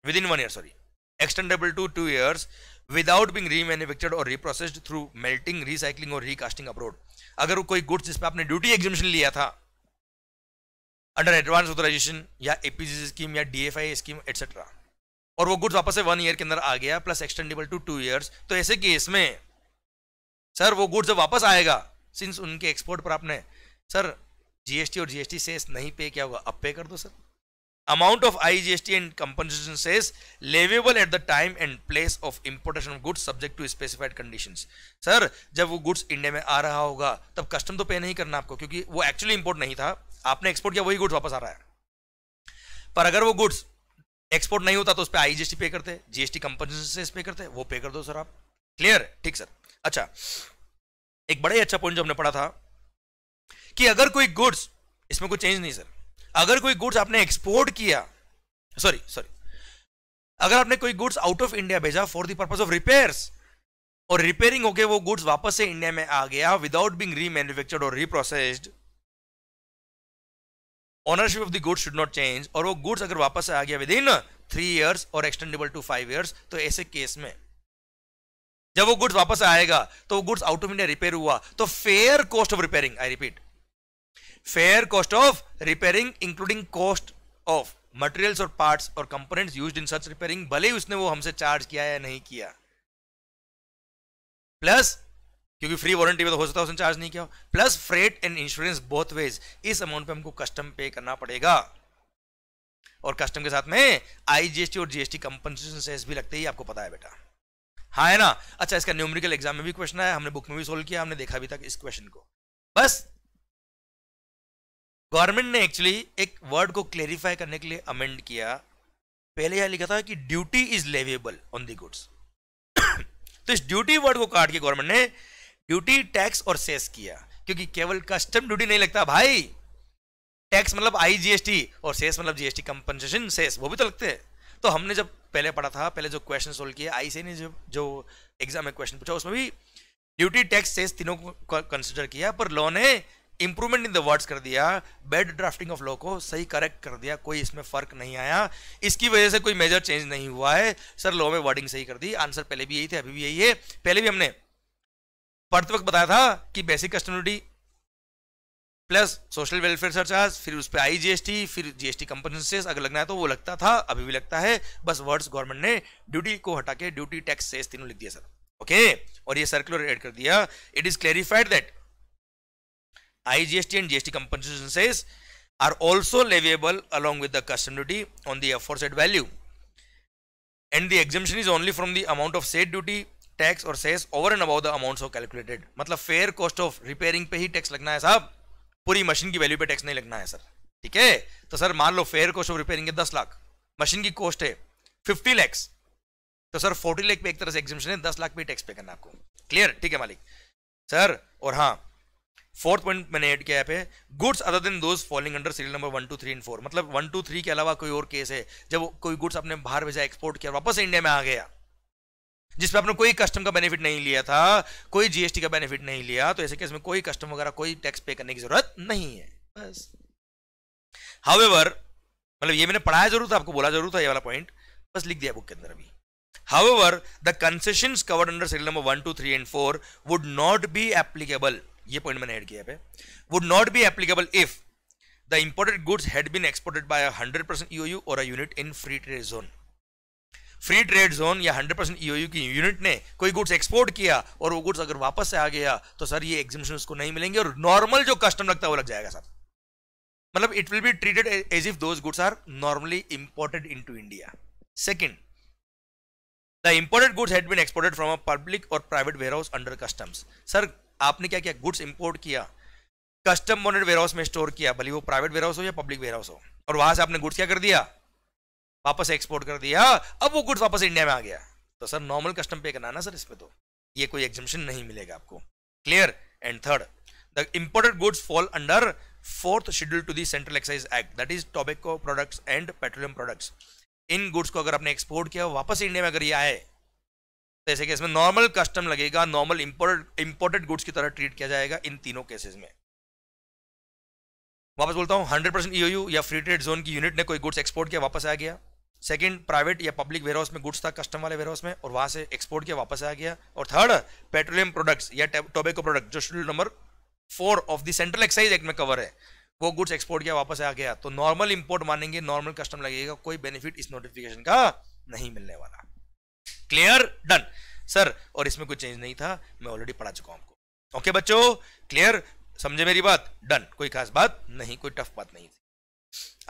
within one year sorry extendable to two years without being remanufactured और रीप्रोसेस्ड थ्रू मेल्टिंग recycling और रीकास्टिंग अप्रोड अगर कोई गुड्स जिसपे आपने ड्यूटी एग्जिबिशन लिया था अंडर एडवांस ऑथोराइजेशन या एपीजी स्कीम या आई स्कीम एटसेट्रा और वो गुड्स वापस से वन ईयर के अंदर आ गया plus extendable to two years तो ऐसे केस में सर वो गुड्स वापस आएगा सिंस उनके एक्सपोर्ट पर आपने सर जीएसटी और जीएसटी सेस नहीं पे किया होगा अब पे कर दो sir amount of IGST and compensation says leviable at the time and place of importation of goods subject to specified conditions. Sir जब वो गुड्स इंडिया में आ रहा होगा तब कस्टम तो पे नहीं करना आपको क्योंकि वो एक्चुअली इंपोर्ट नहीं था आपने एक्सपोर्ट किया वही गुड्स वापस आ रहा है पर अगर वो गुड्स एक्सपोर्ट नहीं होता तो उस पर आई जी एस टी पे करते जीएसटी कंपनसेशन से पे करते वो पे कर दो सर आप क्लियर ठीक सर अच्छा एक बड़ा ही अच्छा पॉइंट जो हमने पढ़ा था कि अगर कोई गुड्स इसमें कोई चेंज नहीं सर अगर कोई गुड्स आपने एक्सपोर्ट किया सॉरी सॉरी अगर आपने कोई गुड्स आउट ऑफ इंडिया भेजा फॉर दर्पज पर्पज ऑफ रिपेयर और रिपेयरिंग होके वो गुड्स वापस से इंडिया में आ गया विदाउट बीइंग रीमैन्युफैक्चर्ड और reprocessed ownership of the goods should not change और वो गुड्स अगर वापस आ गया विद इन थ्री ईयर्स और एक्सटेंडेबल टू फाइव ईयर्स तो ऐसे केस में जब वो गुड्स वापस आएगा तो वो goods out of India repair हुआ तो fair cost of repairing I repeat fair cost of repairing including cost of materials और पार्ट्स और components used in such repairing भले ही उसने वो हमसे चार्ज किया या नहीं किया प्लस क्योंकि फ्री वारंटी में तो हो सकता है उसने चार्ज नहीं किया plus freight and insurance both ways इस अमाउंट पे हमको कस्टम पे करना पड़ेगा और कस्टम के साथ में आईजीएसटी और जीएसटी कंपनसेशन सेस भी लगते ही आपको पता है बेटा हाँ है ना अच्छा इसका न्यूमेरिकल एग्जाम में भी क्वेश्चन आया हमने बुक में भी सोल्व किया हमने देखा भी था इस क्वेश्चन को बस गवर्नमेंट ने एक्चुअली एक वर्ड को क्लेरिफाई करने के लिए अमेंड किया पहले यह लिखा था कि duty is leviable on the goods तो इस ड्यूटी वर्ड को काट के गवर्नमेंट ने ड्यूटी टैक्स और सेस किया क्योंकि केवल कस्टम ड्यूटी नहीं लगता भाई टैक्स मतलब आईजीएसटी और सेस मतलब जीएसटी कंपनसेशन सेस वो भी तो लगते हैं तो हमने जब पहले पढ़ा था पहले जो क्वेश्चन सोल्व किया आई से ने जो जो एग्जाम में क्वेश्चन पूछा उसमें भी ड्यूटी टैक्स सेस तीनों को कंसिडर किया पर लॉ ने इंप्रूवमेंट इन द वर्ड्स कर दिया बेड ड्राफ्टिंग ऑफ लॉ को सही करेक्ट कर दिया कोई इसमें फर्क नहीं आया इसकी वजह से कोई मेजर चेंज नहीं हुआ है सर लॉ में वर्डिंग सही कर दी आंसर पहले भी यही थे अभी भी यही है पहले भी हमने पढ़ते वक्त बताया था कि basic customs duty plus social welfare surcharge फिर उस पर आई जीएसटी फिर जीएसटी कंपनसेस अगर लगना है तो वो लगता था अभी भी लगता है बस वर्ड्स गवर्नमेंट ने ड्यूटी को हटा के ड्यूटी टैक्स सेस तीनों लिख दिया सर ओके okay? और ये सर्कुलर एड कर दिया it is clarified that IGST and GST compensation says are also leviable along with the custom duty on the aforesaid value. And the exemption is only from the amount of said duty, tax or cess over and above the amount so calculated. मतलब fair cost of repairing पे ही tax लगना है साहब पूरी मशीन की वैल्यू पे टैक्स नहीं लगना है सर ठीक है तो सर मान लो फेयर कॉस्ट ऑफ रिपेयरिंग है दस लाख मशीन की कॉस्ट है फिफ्टी लैक्स तो सर फोर्टी लाख पे एक तरह से एग्जिबिशन है दस लाख पे टैक्स पे करना आपको क्लियर ठीक है मालिक सर और हाँ फोर्थ पॉइंट मैंने ऐड किया है goods other than those falling under serial number one two three and four मतलब वन टू थ्री के अलावा कोई और केस है जब कोई गुड्स आपने बाहर भेजा एक्सपोर्ट किया वापस इंडिया में आ गया जिसमें आपने कोई कस्टम का बेनिफिट नहीं लिया था कोई जीएसटी का बेनिफिट नहीं लिया तो ऐसे केस में कोई कस्टम वगैरह कोई टैक्स पे करने की जरूरत नहीं है बस हावेवर मतलब ये मैंने पढ़ाया जरूर था आपको बोला जरूर था ये वाला पॉइंट बस लिख दिया बुक के अंदर अभी however the concession covered under serial number one two three and four would not be applicable ये पॉइंट मैंने ऐड किया पे would not be applicable if the imported goods had been exported by hundred percent EOU और a unit in free trade zone free trade zone या 100 परसेंट ईओयू की यूनिट ने कोई गुड्स एक्सपोर्ट किया और वो गुड्स अगर वापस से आ गया तो सर ये एग्जिबिशन उसको नहीं मिलेंगे और नॉर्मल जो कस्टम लगता है वो लग जाएगा सर मतलब it will be treated as if those goods are normally imported in to India second the imported goods had been exported from a public और private warehouse under customs sir आपने क्या किया गुड्स इंपोर्ट किया कस्टम बॉन्डेड हाउस में स्टोर किया भले वो प्राइवेट वेयर हाउस हो या पब्लिक वेयर हाउस हो और वहां से आपने गुड्स क्या कर दिया वापस एक्सपोर्ट कर दिया अब वो गुड्स वापस इंडिया में आ गया तो सर नॉर्मल कस्टम पे करना ना सर इसमें तो ये कोई एग्जिबिशन नहीं मिलेगा आपको clear and third the imported goods fall under fourth schedule to the central excise act that is tobacco products and petroleum products इन गुड्स को अगर आपने एक्सपोर्ट किया वापस इंडिया में अगर ये आए ऐसे केस में नॉर्मल कस्टम लगेगा नॉर्मल इंपोर्टेड इम्पोर्टेड गुड्स की तरह ट्रीट किया जाएगा इन तीनों केसेस में वापस बोलता हूँ हंड्रेड परसेंट ईओयू या फ्री ट्रेड जोन की यूनिट ने कोई गुड्स एक्सपोर्ट किया वापस आ गया सेकंड प्राइवेट या पब्लिक वेयर हाउस में गुड्स था कस्टम वाले वेयर हाउस में और वहां से एक्सपोर्ट किया वापस आ गया और थर्ड पेट्रोलियम प्रोडक्ट्स या टोबेको प्रोडक्ट जो schedule number four of the central excise act में कवर है वो गुड्स एक्सपोर्ट किया वापस आ गया तो नॉर्मल इंपोर्ट मानेंगे नॉर्मल कस्टम लगेगा कोई बेनिफिट इस नोटिफिकेशन का नहीं मिलने वाला क्लियर डन सर और इसमें कोई चेंज नहीं था मैं ऑलरेडी पढ़ा चुका हूं आपको ओके बच्चों क्लियर समझे मेरी बात डन कोई खास बात नहीं कोई टफ बात नहीं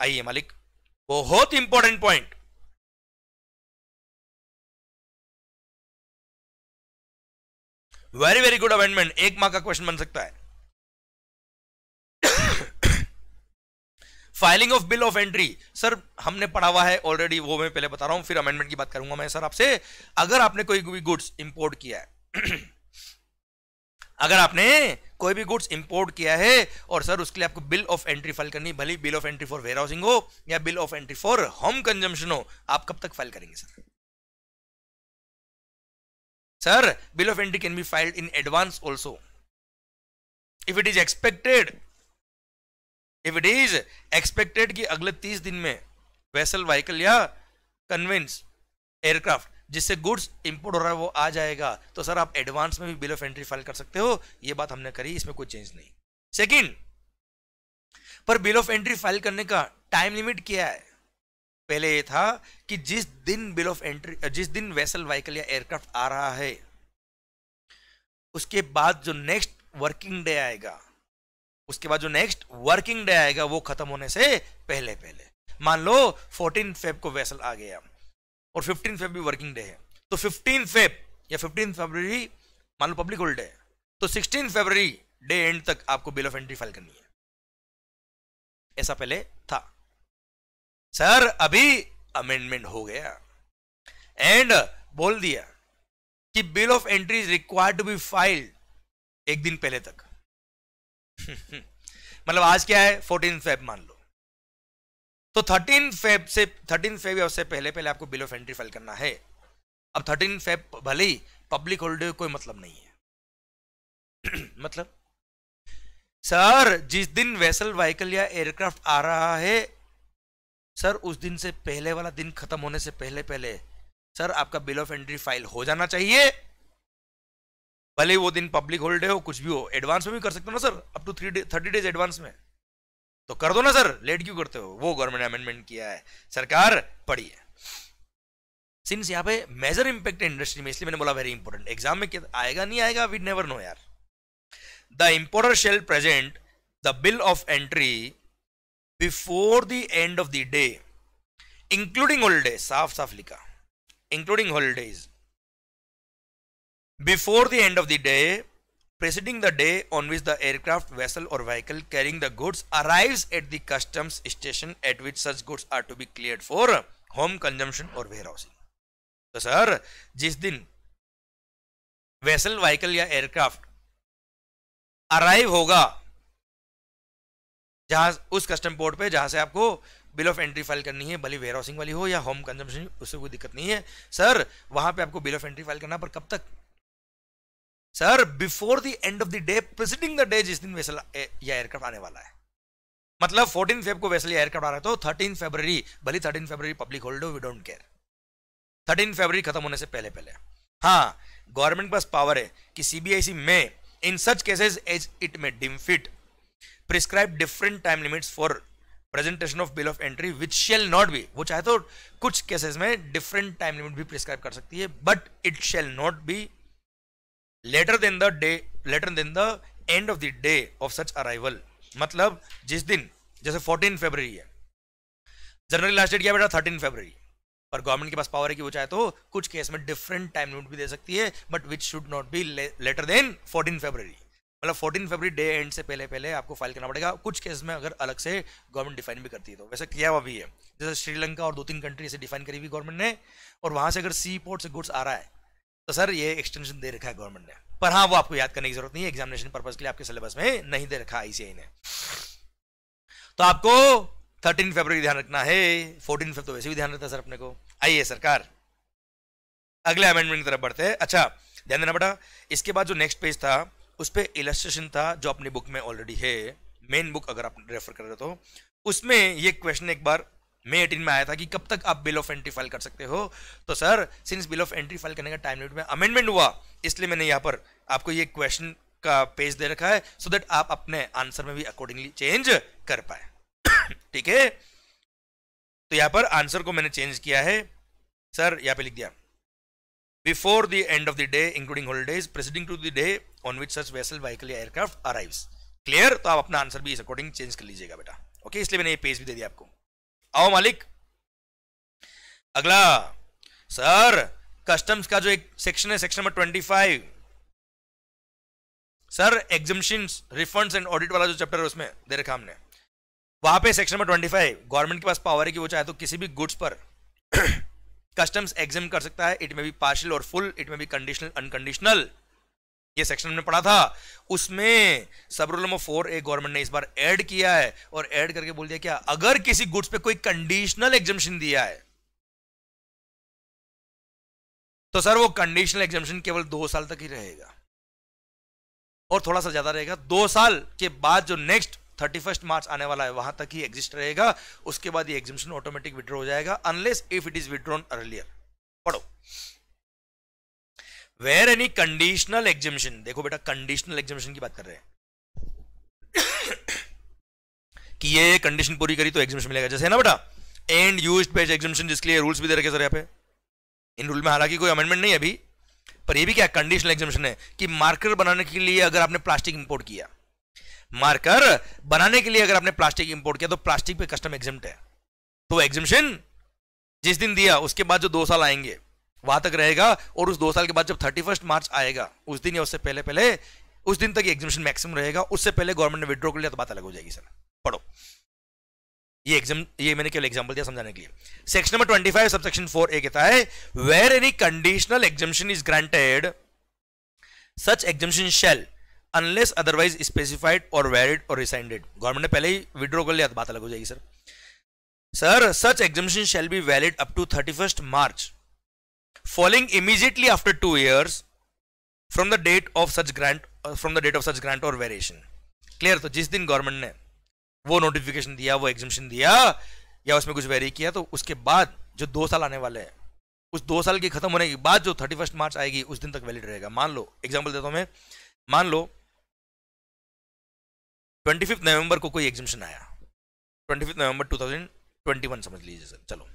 आइए मालिक बहुत important point very very good amendment एक मार्क का क्वेश्चन बन सकता है filing of bill of entry sir हमने पढ़ा हुआ है ऑलरेडी वो मैं पहले बता रहा हूं फिर अमेंडमेंट की बात करूंगा मैं सर आपसे अगर आपने कोई भी गुड्स इंपोर्ट किया है अगर आपने कोई भी गुड्स इंपोर्ट किया है और सर उसके लिए आपको बिल ऑफ एंट्री फाइल करनी भले बिल ऑफ एंट्री फॉर वेयर हाउसिंग हो या bill of entry for home consumption हो आप कब तक फाइल करेंगे sir sir bill of entry can be filed in advance also if it is expected if it is expected कि अगले तीस दिन में वेसल व्हीकल या कन्वेंस एयरक्राफ्ट जिससे गुड्स इंपोर्ट हो रहा है वो आ जाएगा तो सर आप एडवांस में भी बिल ऑफ एंट्री फाइल कर सकते हो ये बात हमने करी इसमें कोई चेंज नहीं सेकेंड पर बिल ऑफ एंट्री फाइल करने का टाइम लिमिट क्या है पहले ये था कि जिस दिन बिल ऑफ एंट्री जिस दिन वेसल व्हीकल या एयरक्राफ्ट आ रहा है उसके बाद जो नेक्स्ट वर्किंग डे आएगा उसके बाद जो नेक्स्ट वर्किंग डे आएगा वो खत्म होने से पहले पहले मान लो फोर्टीन फेब को वेसल आ गया और फिफ्टीन फेब भी वर्किंग डे है तो फिफ्टीन फेब या फिफ्टीन फरवरी मान लो पब्लिक होल्ड है तो सिक्सटीन फरवरी डे एंड तक आपको बिल ऑफ एंट्री फाइल करनी है ऐसा पहले था सर अभी अमेंडमेंट हो गया एंड बोल दिया कि bill of entry is required to be filed एक दिन पहले तक मतलब आज क्या है फोर्टीन फेब मान लो तो थर्टीन फेब से थर्टीन फेब या उससे पहले पहले आपको बिल ऑफ एंट्री फाइल करना है अब थर्टीन फेब भले ही पब्लिक हॉलीडे कोई मतलब नहीं है मतलब सर जिस दिन वेसल व्हीकल या एयरक्राफ्ट आ रहा है सर उस दिन से पहले वाला दिन खत्म होने से पहले पहले सर आपका बिल ऑफ एंट्री फाइल हो जाना चाहिए भले वो दिन पब्लिक हॉलीडे हो कुछ भी हो एडवांस में भी कर सकते हो ना sir up to three day thirty days advance में तो कर दो ना सर लेट क्यों करते हो वो गवर्नमेंट अमेंडमेंट किया है सरकार पड़ी है सिंस यहाँ पे मेजर इंपैक्ट इंडस्ट्री में इसलिए मैंने बोला वेरी इंपॉर्टेंट एग्जाम में क्या आएगा नहीं आएगा वी नेवर नो यार the importer shall present the bill of entry before the end of the day including holiday साफ साफ लिखा including holidays before the end of the day preceding the day on which the aircraft vessel or vehicle carrying the goods arrives at the customs station at which such goods are to be cleared for home consumption or warehousing तो सर जिस दिन वेसल व्हीकल या एयरक्राफ्ट अराइव होगा जहां उस कस्टम पोर्ट पे जहां से आपको बिल ऑफ एंट्री फाइल करनी है भले वेयर हाउसिंग वाली हो या होम कंजम्पशन उससे कोई दिक्कत नहीं है सर वहां पे आपको बिल ऑफ एंट्री फाइल करना पर कब तक sir before the end of the day preceding the day जिस दिन वेसल यह एयरक्राफ्ट आने वाला है मतलब 14 फेब को वेसल एयरक्राफ्ट आ रहा है तो थर्टीन फरवरी भले थर्टीन फरवरी public holiday we don't care thirteen फरवरी खत्म होने से पहले पहले हाँ गवर्नमेंट के पास पावर है कि सीबीआईसी में in such cases as it may deem fit prescribe different time limits for presentation of bill of entry which shall not be वो चाहे तो कुछ केसेस में डिफरेंट टाइम लिमिट भी प्रिस्क्राइब कर सकती है but it shall not be later than the day later than the end of the day of such arrival मतलब जिस दिन जैसे फोर्टीन फेबररी है जनरल लास्ट डेट क्या बेटा थर्टीन फेबररी पर गवर्नमेंट के पास पावर है कि वो चाहे तो कुछ केस में डिफरेंट टाइम लिमिट भी दे सकती है but which should not be later than fourteen February मतलब 14 फरवरी डे एंड से पहले पहले आपको फाइल करना पड़ेगा कुछ केस में अगर अलग से गवर्नमेंट डिफाइन भी करती है तो वैसे किया हुआ भी है जैसे श्रीलंका और दो तीन कंट्री से डिफाइन करी हुई गवर्नमेंट ने और वहाँ से अगर सी पोर्ट से गुड्स आ रहा है तो सर ये एक्सटेंशन दे रखा है गवर्नमेंट ने पर हाँ वो आपको याद करने की जरूरत नहीं है एग्जामिनेशन पर्पज के लिए आपके सिलेबस में नहीं दे रखा आईसीआई ने तो आपको थर्टीन फेबर ध्यान रखना है फोर्टीन फेब तो वैसे भी ध्यान रखता है सर अपने को आइए सरकार अगले अमेंडमेंट की तरफ बढ़ते हैं अच्छा ध्यान देना बेटा इसके बाद जो नेक्स्ट पेज था उस पर इलस्ट्रेशन था जो अपनी बुक में ऑलरेडी है मेन बुक अगर आप रेफर कर रहे हो तो उसमें ये क्वेश्चन एक बार मे एटीन में आया था कि कब तक आप बिल ऑफ एंट्री फाइल कर सकते हो तो sir since bill of entry file करने का टाइम लिमिट में अमेंडमेंट हुआ इसलिए मैंने यहाँ पर आपको ये क्वेश्चन का पेज दे रखा है सो so दैट आप अपने आंसर में भी अकॉर्डिंगली चेंज कर पाए ठीक है तो यहाँ पर आंसर को मैंने चेंज किया है सर यहाँ पे लिख दिया before the end of the day including holidays preceding to the day on which such vessel vehicle या aircraft arrives तो आप अपना आंसर भी इस अकॉर्डिंग चेंज कर लीजिएगा बेटा ओके okay, इसलिए मैंने ये पेज भी दे दिया आपको आओ मालिक अगला सर कस्टम्स का जो एक सेक्शन है section number twenty five sir exhibition refund and audit वाला जो चैप्टर है उसमें दे रखा हमने वहां पे section number twenty five government के पास पावर है कि वो चाहे तो किसी भी गुड्स पर कस्टम्स एग्जिम कर सकता है इट मे बी पार्शियल और full it may be conditional unconditional ये सेक्शन हमने पढ़ा था उसमें sub rule number four A government ने इस बार ऐड किया है और ऐड करके बोल दिया क्या अगर किसी गुड्स पे कोई कंडीशनल एग्जामेशन दिया है तो सर वो कंडीशनल एग्जामेशन केवल दो साल तक ही रहेगा और थोड़ा सा ज्यादा रहेगा दो साल के बाद जो नेक्स्ट थर्टी फर्स्ट मार्च आने वाला है वहां तक ही एग्जिस्ट रहेगा उसके बाद ये एग्जामेशन ऑटोमेटिक विड्रॉ हो जाएगा unless if it is withdrawn earlier पढ़ो वेर एनी कंडीशनल एग्जिबिशन देखो बेटा कंडीशनल एग्जिबिशन की बात कर रहे हैं कि ये कंडीशन पूरी करी तो एग्जिबिशन मिलेगा जैसे है ना बेटा एंड यूज पेज एग्जिबिशन जिसके लिए रूल्स भी दे रखे सर यहाँ पे इन रूल में हालांकि कोई अमेंडमेंट नहीं है अभी पर ये भी क्या कंडीशनल एग्जिबिशन है कि मार्कर बनाने के लिए अगर आपने प्लास्टिक इंपोर्ट किया मार्कर बनाने के लिए अगर आपने प्लास्टिक इंपोर्ट किया तो प्लास्टिक पे कस्टम एग्जिम्ट है तो एग्जिबिशन जिस दिन दिया उसके बाद जो दो साल आएंगे वहां तक रहेगा और उस दो साल के बाद जब थर्टी मार्च आएगा उस दिन या उससे पहले पहले उस दिन तक एग्जामिनेशन मैक्सिमम रहेगा उससे पहले गवर्नमेंट ने विड्रॉ कर लिया तो बात अलग हो जाएगी सर पढ़ो ये एग्जाम ये मैंने केवल एग्जाम्पल दिया समझाने के लिए section number twenty five subsection four A कहता है where any conditional examination is granted such examination shall unless otherwise specified और वैरिड और रिसाइंडेड गवर्नमेंट ने पहले ही विड्रॉ कर लिया तो बात अलग हो जाएगी sir sir such examination shall be valid up to thirty March falling immediately after 2 years from the date of such grant uh, from the date of such grant or variation clear तो जिस दिन गवर्नमेंट ने वो नोटिफिकेशन दिया वो एग्जिबिशन दिया या उसमें कुछ वेरी किया तो उसके बाद जो दो साल आने वाले हैं उस दो साल के खत्म होने के बाद जो थर्टी फर्स्ट मार्च आएगी उस दिन तक वैलिड रहेगा मान लो एग्जाम्पल देता हूँ मैं मान लो ट्वेंटी फिफ्थ नवंबर को कोई एग्जिबिशन आया twenty fifth November two thousand twenty one समझ लीजिए सर चलो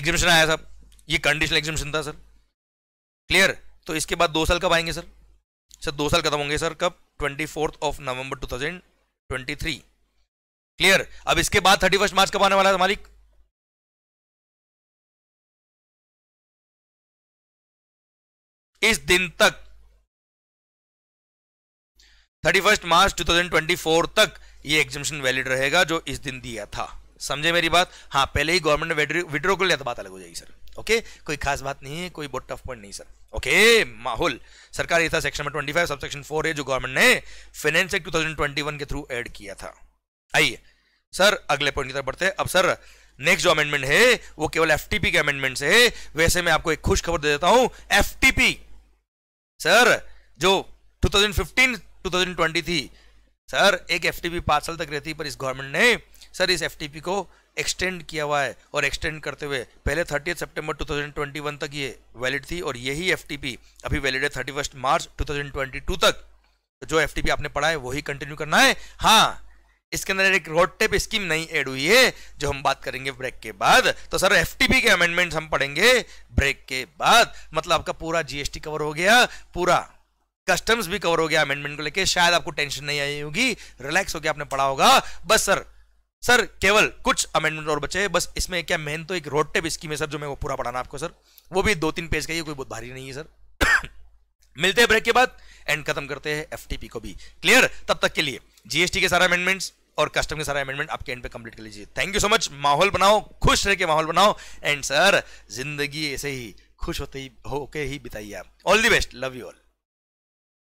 एग्जिबिशन आया ये कंडीशनल एग्जिबिशन था सर क्लियर तो इसके बाद दो साल कब आएंगे सर सर दो साल खत्म होंगे सर कब twenty fourth of November two thousand twenty three clear अब इसके बाद थर्टी फर्स्ट मार्च कब आने वाला है मालिक इस दिन तक thirty first March two thousand twenty four तक ये एग्जिबिशन वैलिड रहेगा जो इस दिन दिया था समझे मेरी बात हाँ पहले ही गवर्नमेंट ने विड्रो कर लिया तो बात अलग हो जाएगी सर ओके कोई खास बात नहीं है कोई बहुत टफ पॉइंट नहीं सर ओके माहौल सरकार ये था section number 25 sub section four है जो गवर्नमेंट ने फाइनेंस एक्ट 2021 के थ्रू एड किया था आइए सर अगले पॉइंट की तरफ बढ़ते हैं अब सर नेक्स्ट जो अमेंडमेंट है वो केवल एफ के अमेंडमेंट से है वैसे मैं आपको एक खुश खबर दे देता हूं एफ सर जो 2015 2020 थी सर एक एफ पांच साल तक रहती पर इस गवर्नमेंट ने सर इस एफटीपी को एक्सटेंड किया हुआ है और एक्सटेंड करते हुए पहले थर्टी सितंबर 2021 तक ये वैलिड थी और यही एफटीपी अभी वैलिड है थर्टी मार्च 2022 तक तो जो एफटीपी आपने पढ़ा है वही कंटिन्यू करना है हाँ इसके अंदर एक रोड टेप स्कीम नहीं ऐड हुई है जो हम बात करेंगे ब्रेक के बाद तो सर एफटीपी के अमेंडमेंट हम पढ़ेंगे ब्रेक के बाद मतलब आपका पूरा जीएसटी कवर हो गया पूरा कस्टम्स भी कवर हो गया अमेंडमेंट को लेके शायद आपको टेंशन नहीं आई होगी रिलैक्स हो गया आपने पढ़ा होगा बस सर सर केवल कुछ अमेंडमेंट और बचे हैं बस इसमें क्या मेन तो एक रोड टेप स्कीम है सर जो मैं वो पूरा पढ़ाना आपको सर वो भी दो तीन पेज का ही कोई बहुत भारी नहीं है सर मिलते हैं ब्रेक के बाद एंड खत्म करते हैं एफटीपी को भी क्लियर तब तक के लिए जीएसटी के सारे अमेंडमेंट्स और कस्टम के सारे अमेंडमेंट आपके एंड पे कंप्लीट कर लीजिए थैंक यू सो मच माहौल बनाओ खुश रह के माहौल बनाओ एंड सर जिंदगी ऐसे ही खुश होते ही होके ही बिताइए आप all the best love you all